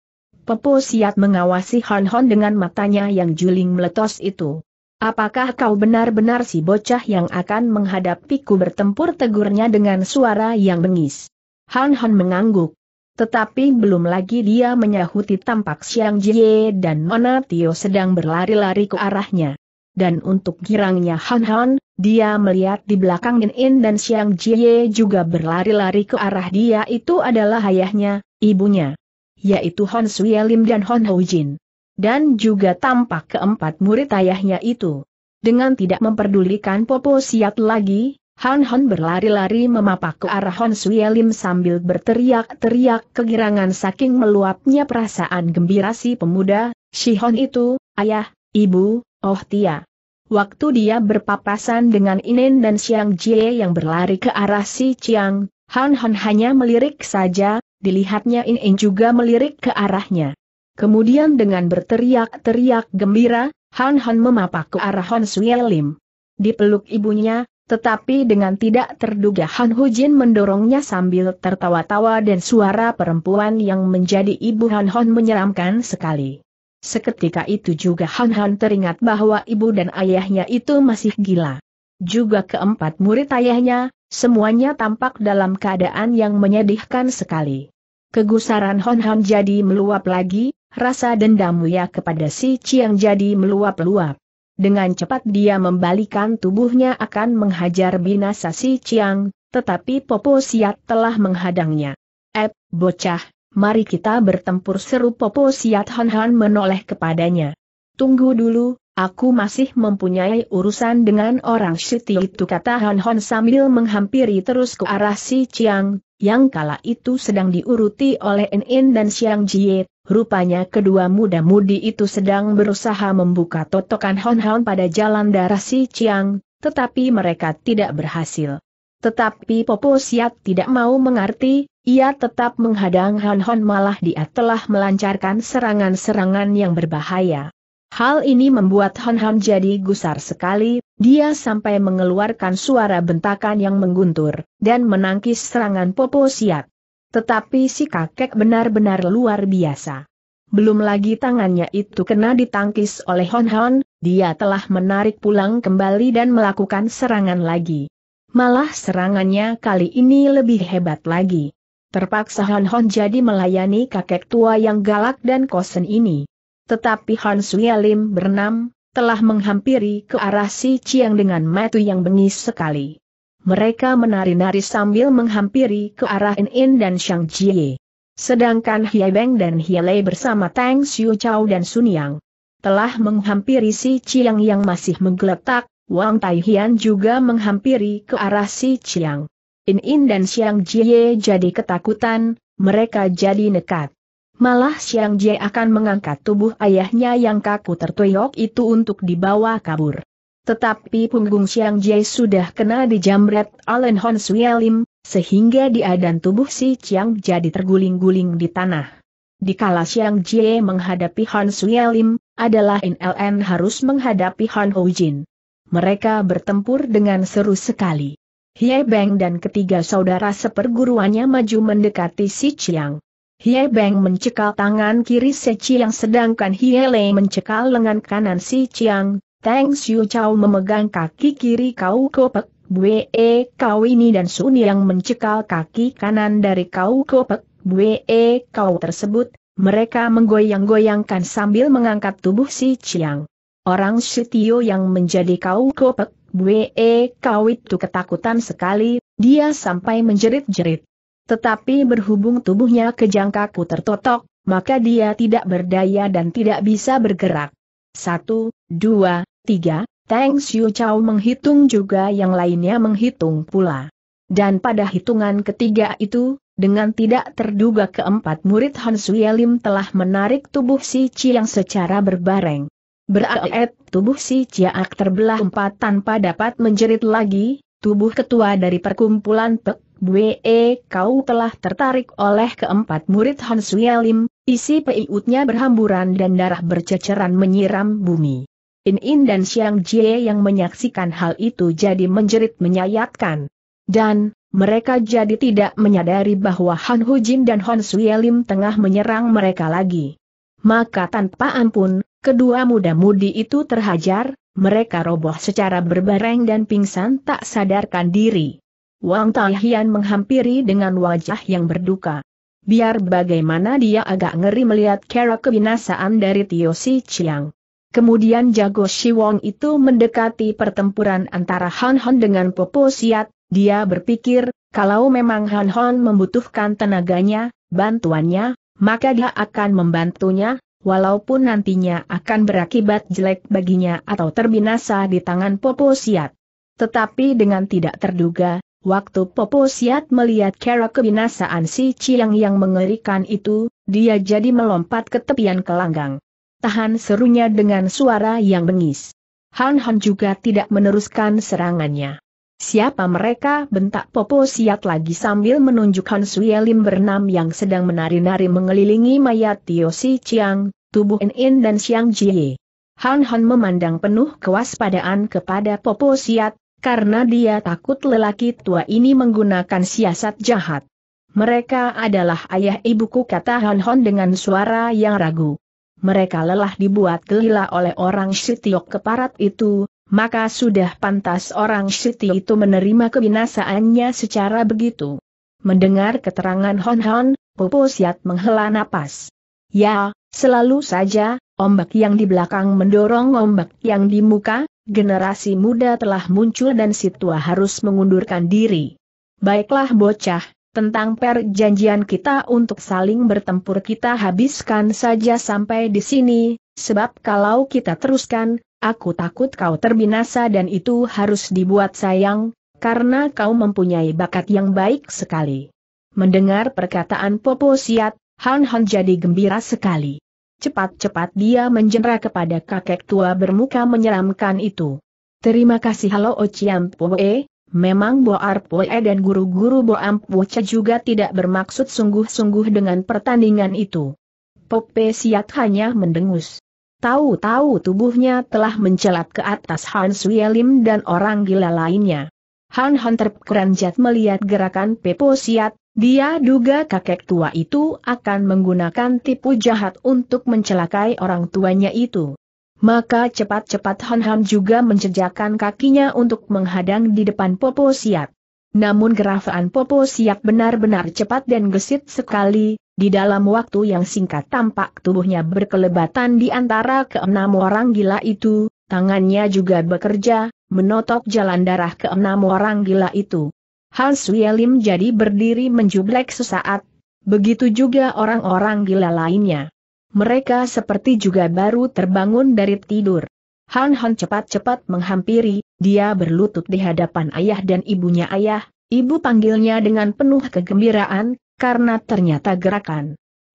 Pepo Siat mengawasi Hon Hon dengan matanya yang juling meletos itu. Apakah kau benar-benar si bocah yang akan menghadapiku bertempur tegurnya dengan suara yang bengis? Han Han mengangguk. Tetapi belum lagi dia menyahuti tampak Siang Jie dan Nona Tio sedang berlari-lari ke arahnya. Dan untuk girangnya Han Han, dia melihat di belakang Yin In dan Xiang Jie juga berlari-lari ke arah dia itu adalah ayahnya, ibunya. Yaitu Hon Sui Lim dan Hon Hou Jin. Dan juga tampak keempat murid ayahnya itu. Dengan tidak memperdulikan Popo Siat lagi, Han Hon berlari-lari memapak ke arah Hon Sui Lim sambil berteriak-teriak kegirangan saking meluapnya perasaan gembira si pemuda, Si Hon itu, ayah, ibu, oh tia. Waktu dia berpapasan dengan Inen dan Siang Jie yang berlari ke arah Si Chiang, Han Han hanya melirik saja, dilihatnya Inen juga melirik ke arahnya. Kemudian dengan berteriak-teriak gembira, Han Han memapak ke arah Hon Sui Lim. Dipeluk ibunya, tetapi dengan tidak terduga Han Hu Jin mendorongnya sambil tertawa-tawa dan suara perempuan yang menjadi ibu Han Han menyeramkan sekali. Seketika itu juga Han Han teringat bahwa ibu dan ayahnya itu masih gila. Juga keempat murid ayahnya, semuanya tampak dalam keadaan yang menyedihkan sekali. Kegusaran Hanhan Han jadi meluap lagi, rasa dendamnya ya kepada si Chiang jadi meluap-luap. Dengan cepat dia membalikan tubuhnya akan menghajar binasa si Chiang, tetapi Popo Siat telah menghadangnya. Eh, bocah, mari kita bertempur seru Popo Siat Han Han menoleh kepadanya. Tunggu dulu, aku masih mempunyai urusan dengan orang Siti itu kata Han Han sambil menghampiri terus ke arah si Chiang, yang kala itu sedang diuruti oleh En En dan Siang Jie. Rupanya kedua muda-mudi itu sedang berusaha membuka totokan Han Han pada jalan darah si Chiang, tetapi mereka tidak berhasil. Tetapi Popo Siat tidak mau mengerti, ia tetap menghadang Han Hon malah dia telah melancarkan serangan-serangan yang berbahaya. Hal ini membuat Han Hon jadi gusar sekali, dia sampai mengeluarkan suara bentakan yang mengguntur, dan menangkis serangan Popo Siat. Tetapi si kakek benar-benar luar biasa. Belum lagi tangannya itu kena ditangkis oleh Hon Hon, dia telah menarik pulang kembali dan melakukan serangan lagi. Malah serangannya kali ini lebih hebat lagi. Terpaksa Han Hon jadi melayani kakek tua yang galak dan kosen ini. Tetapi Han Suyalim bernam, telah menghampiri ke arah si Chiang dengan metu yang bengis sekali. Mereka menari-nari sambil menghampiri ke arah In In dan Shang Jie. Sedangkan Hye Beng dan Hye Lei bersama Tang Xiu Chao dan Sun Yang telah menghampiri si Chiang yang masih menggeletak, Wang Taihian juga menghampiri ke arah si Chiang. In In dan Siang Jie jadi ketakutan, mereka jadi nekat. Malah Siang Jie akan mengangkat tubuh ayahnya yang kaku tertuyok itu untuk dibawa kabur. Tetapi punggung Siang Jie sudah kena dijamret Allen Hon Suyalim, sehingga dia dan tubuh si Chiang jadi terguling-guling di tanah. Dikala Siang Jie menghadapi Hon Suyalim, adalah NLN harus menghadapi Hon Ho Jin mereka bertempur dengan seru sekali. Hye Beng dan ketiga saudara seperguruannya maju mendekati Si Chiang. Hye Beng mencekal tangan kiri Si Chiang sedangkan Hye Lei mencekal lengan kanan Si Chiang. Teng Xiu Chao memegang kaki kiri Kau Kopek, Bue e Kau ini dan Suni yang mencekal kaki kanan dari Kau Kopek, Bue e Kau tersebut. Mereka menggoyang-goyangkan sambil mengangkat tubuh Si Chiang. Orang Sitio yang menjadi kau kopek, Bwe kau itu ketakutan sekali, dia sampai menjerit-jerit. Tetapi berhubung tubuhnya kejang jangkaku tertotok, maka dia tidak berdaya dan tidak bisa bergerak. Satu, dua, tiga, Tang Siu Chow menghitung juga yang lainnya menghitung pula. Dan pada hitungan ketiga itu, dengan tidak terduga keempat murid Han Yelim telah menarik tubuh si Ci yang secara berbareng. Beraet tubuh si ciaak terbelah empat tanpa dapat menjerit lagi, tubuh ketua dari perkumpulan Pek Bwe kau telah tertarik oleh keempat murid Hans Wielim, isi peiutnya berhamburan dan darah berceceran menyiram bumi. In In dan Xiang Jie yang menyaksikan hal itu jadi menjerit menyayatkan. Dan, mereka jadi tidak menyadari bahwa Han Jin dan Han tengah menyerang mereka lagi. Maka tanpa ampun, Kedua muda-mudi itu terhajar, mereka roboh secara berbareng dan pingsan tak sadarkan diri. Wang Taihian menghampiri dengan wajah yang berduka. Biar bagaimana dia agak ngeri melihat cara kebinasaan dari Tio Si Chiang. Kemudian Jago Shi Wong itu mendekati pertempuran antara Han Han dengan Popo Siat, dia berpikir, kalau memang Han Han membutuhkan tenaganya, bantuannya, maka dia akan membantunya, walaupun nantinya akan berakibat jelek baginya atau terbinasa di tangan Popo Siat. Tetapi dengan tidak terduga, waktu Popo Siat melihat cara kebinasaan si Ciang yang mengerikan itu, dia jadi melompat ke tepian kelanggang. Tahan serunya dengan suara yang bengis. Han Han juga tidak meneruskan serangannya. Siapa mereka? Bentak Popo Siat lagi sambil menunjukkan Suyelim bernam yang sedang menari-nari mengelilingi mayat Tio Si Chiang, tubuh In In dan Siang Jie. Han Han memandang penuh kewaspadaan kepada Popo Siat, karena dia takut lelaki tua ini menggunakan siasat jahat. Mereka adalah ayah ibuku kata Han Han dengan suara yang ragu. Mereka lelah dibuat gelila oleh orang Sitiok keparat itu, maka sudah pantas orang Siti itu menerima kebinasaannya secara begitu. Mendengar keterangan Hon Hon, Popo Siat menghela napas. Ya, selalu saja, ombak yang di belakang mendorong ombak yang di muka, generasi muda telah muncul dan Situa harus mengundurkan diri. Baiklah bocah, tentang perjanjian kita untuk saling bertempur kita habiskan saja sampai di sini, sebab kalau kita teruskan, Aku takut kau terbinasa dan itu harus dibuat sayang, karena kau mempunyai bakat yang baik sekali. Mendengar perkataan Popo Siat, Han Han jadi gembira sekali. Cepat-cepat dia menjenra kepada kakek tua bermuka menyeramkan itu. Terima kasih Halo Ociam Poe, memang Boar Poe dan guru-guru Boam Poce juga tidak bermaksud sungguh-sungguh dengan pertandingan itu. Popo Siat hanya mendengus. Tahu-tahu tubuhnya telah mencelat ke atas Han Suyelim dan orang gila lainnya. Han Han terperanjat melihat gerakan Pepo Siat, dia duga kakek tua itu akan menggunakan tipu jahat untuk mencelakai orang tuanya itu. Maka cepat-cepat Han Han juga menjejakkan kakinya untuk menghadang di depan Popo Siat. Namun gerakan Popo Siak benar-benar cepat dan gesit sekali, di dalam waktu yang singkat tampak tubuhnya berkelebatan di antara keenam orang gila itu, tangannya juga bekerja, menotok jalan darah keenam orang gila itu. Hans Wielim jadi berdiri menjublek sesaat, begitu juga orang-orang gila lainnya. Mereka seperti juga baru terbangun dari tidur. Han Han cepat-cepat menghampiri, dia berlutut di hadapan ayah dan ibunya ayah, ibu panggilnya dengan penuh kegembiraan, karena ternyata gerakan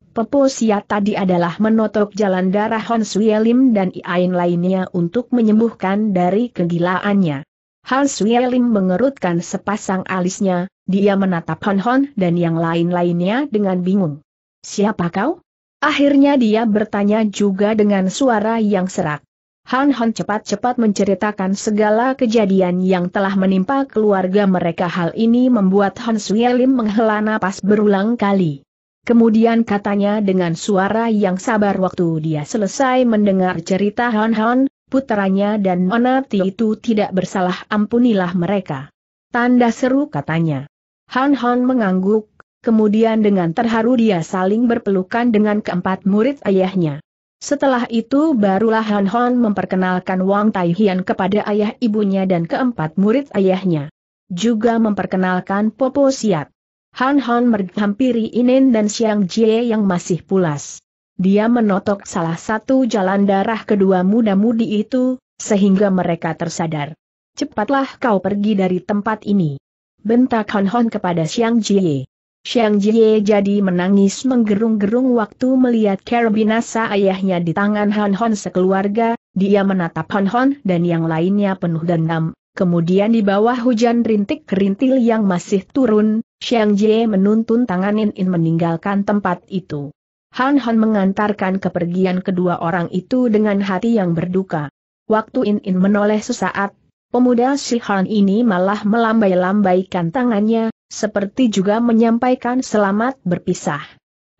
Pepo Peposia tadi adalah menotok jalan darah Hon Suyelim dan Iain lainnya untuk menyembuhkan dari kegilaannya. Hon Suyelim mengerutkan sepasang alisnya, dia menatap Hon Hon dan yang lain-lainnya dengan bingung. Siapa kau? Akhirnya dia bertanya juga dengan suara yang serak. Han Han cepat-cepat menceritakan segala kejadian yang telah menimpa keluarga mereka hal ini membuat Han Suyelim menghela napas berulang kali. Kemudian katanya dengan suara yang sabar waktu dia selesai mendengar cerita Han Han, putranya dan Ti itu tidak bersalah ampunilah mereka. Tanda seru katanya. Han Han mengangguk, kemudian dengan terharu dia saling berpelukan dengan keempat murid ayahnya. Setelah itu barulah Han Hon memperkenalkan Wang Tai Hian kepada ayah ibunya dan keempat murid ayahnya. Juga memperkenalkan Popo Siat. Han Hon menghampiri Inin dan Siang Jie yang masih pulas. Dia menotok salah satu jalan darah kedua muda-mudi itu, sehingga mereka tersadar. Cepatlah kau pergi dari tempat ini. Bentak Han Hon kepada Siang Jie. Xiang Jie jadi menangis menggerung-gerung waktu melihat karabinasa ayahnya di tangan Han Hon sekeluarga, dia menatap Han Hon dan yang lainnya penuh dendam. Kemudian di bawah hujan rintik kerintil yang masih turun, Xiang Jie menuntun tangan In In meninggalkan tempat itu. Han Hon mengantarkan kepergian kedua orang itu dengan hati yang berduka. Waktu In In menoleh sesaat, pemuda si Han ini malah melambai-lambaikan tangannya, seperti juga menyampaikan selamat berpisah.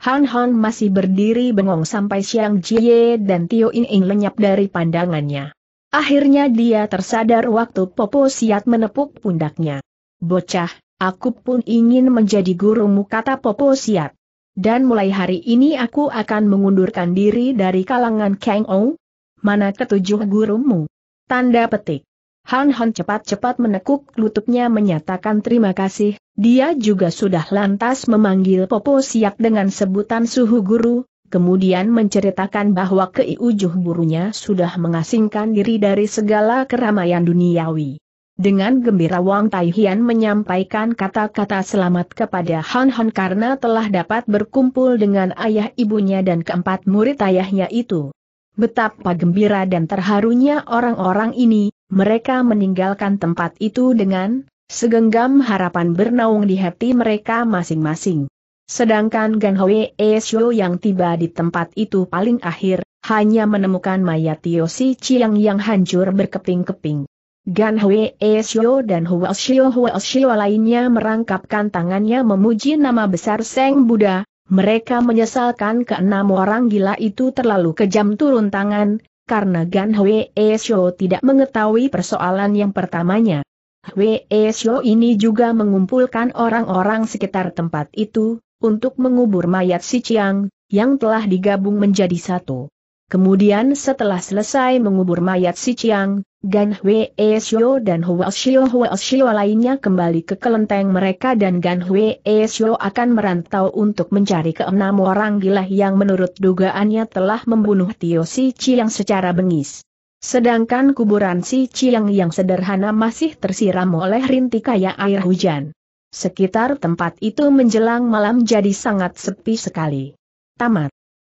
Han Han masih berdiri bengong sampai Siang Jie dan Tio In In lenyap dari pandangannya. Akhirnya dia tersadar waktu Popo Siat menepuk pundaknya. Bocah, aku pun ingin menjadi gurumu kata Popo Siat. Dan mulai hari ini aku akan mengundurkan diri dari kalangan Kang Ou. Mana ketujuh gurumu? Tanda petik. Han Han cepat-cepat menekuk lututnya menyatakan terima kasih, dia juga sudah lantas memanggil Popo Siak dengan sebutan suhu guru, kemudian menceritakan bahwa keiujuh burunya sudah mengasingkan diri dari segala keramaian duniawi. Dengan gembira Wang Taihian menyampaikan kata-kata selamat kepada Han Han karena telah dapat berkumpul dengan ayah ibunya dan keempat murid ayahnya itu. Betapa gembira dan terharunya orang-orang ini, mereka meninggalkan tempat itu dengan segenggam harapan bernaung di hati mereka masing-masing. Sedangkan Gan Hwe e yang tiba di tempat itu paling akhir, hanya menemukan mayat Tio Si Chiang yang hancur berkeping-keping. Gan Hwe e dan Hwa Shio Hwa Shio lainnya merangkapkan tangannya memuji nama besar Seng Buddha, mereka menyesalkan keenam orang gila itu terlalu kejam turun tangan, karena Gan Hwee Sho tidak mengetahui persoalan yang pertamanya. Hwee Sho ini juga mengumpulkan orang-orang sekitar tempat itu, untuk mengubur mayat si Chiang, yang telah digabung menjadi satu. Kemudian setelah selesai mengubur mayat si Chiang, Gan Hwee Esyo dan Hwa Shio Hwa Shio lainnya kembali ke kelenteng mereka dan Gan Hwee Esyo akan merantau untuk mencari keenam orang gila yang menurut dugaannya telah membunuh Tio Si Chiang secara bengis. Sedangkan kuburan si Chiang yang sederhana masih tersiram oleh rintik kaya air hujan. Sekitar tempat itu menjelang malam jadi sangat sepi sekali. Tamat.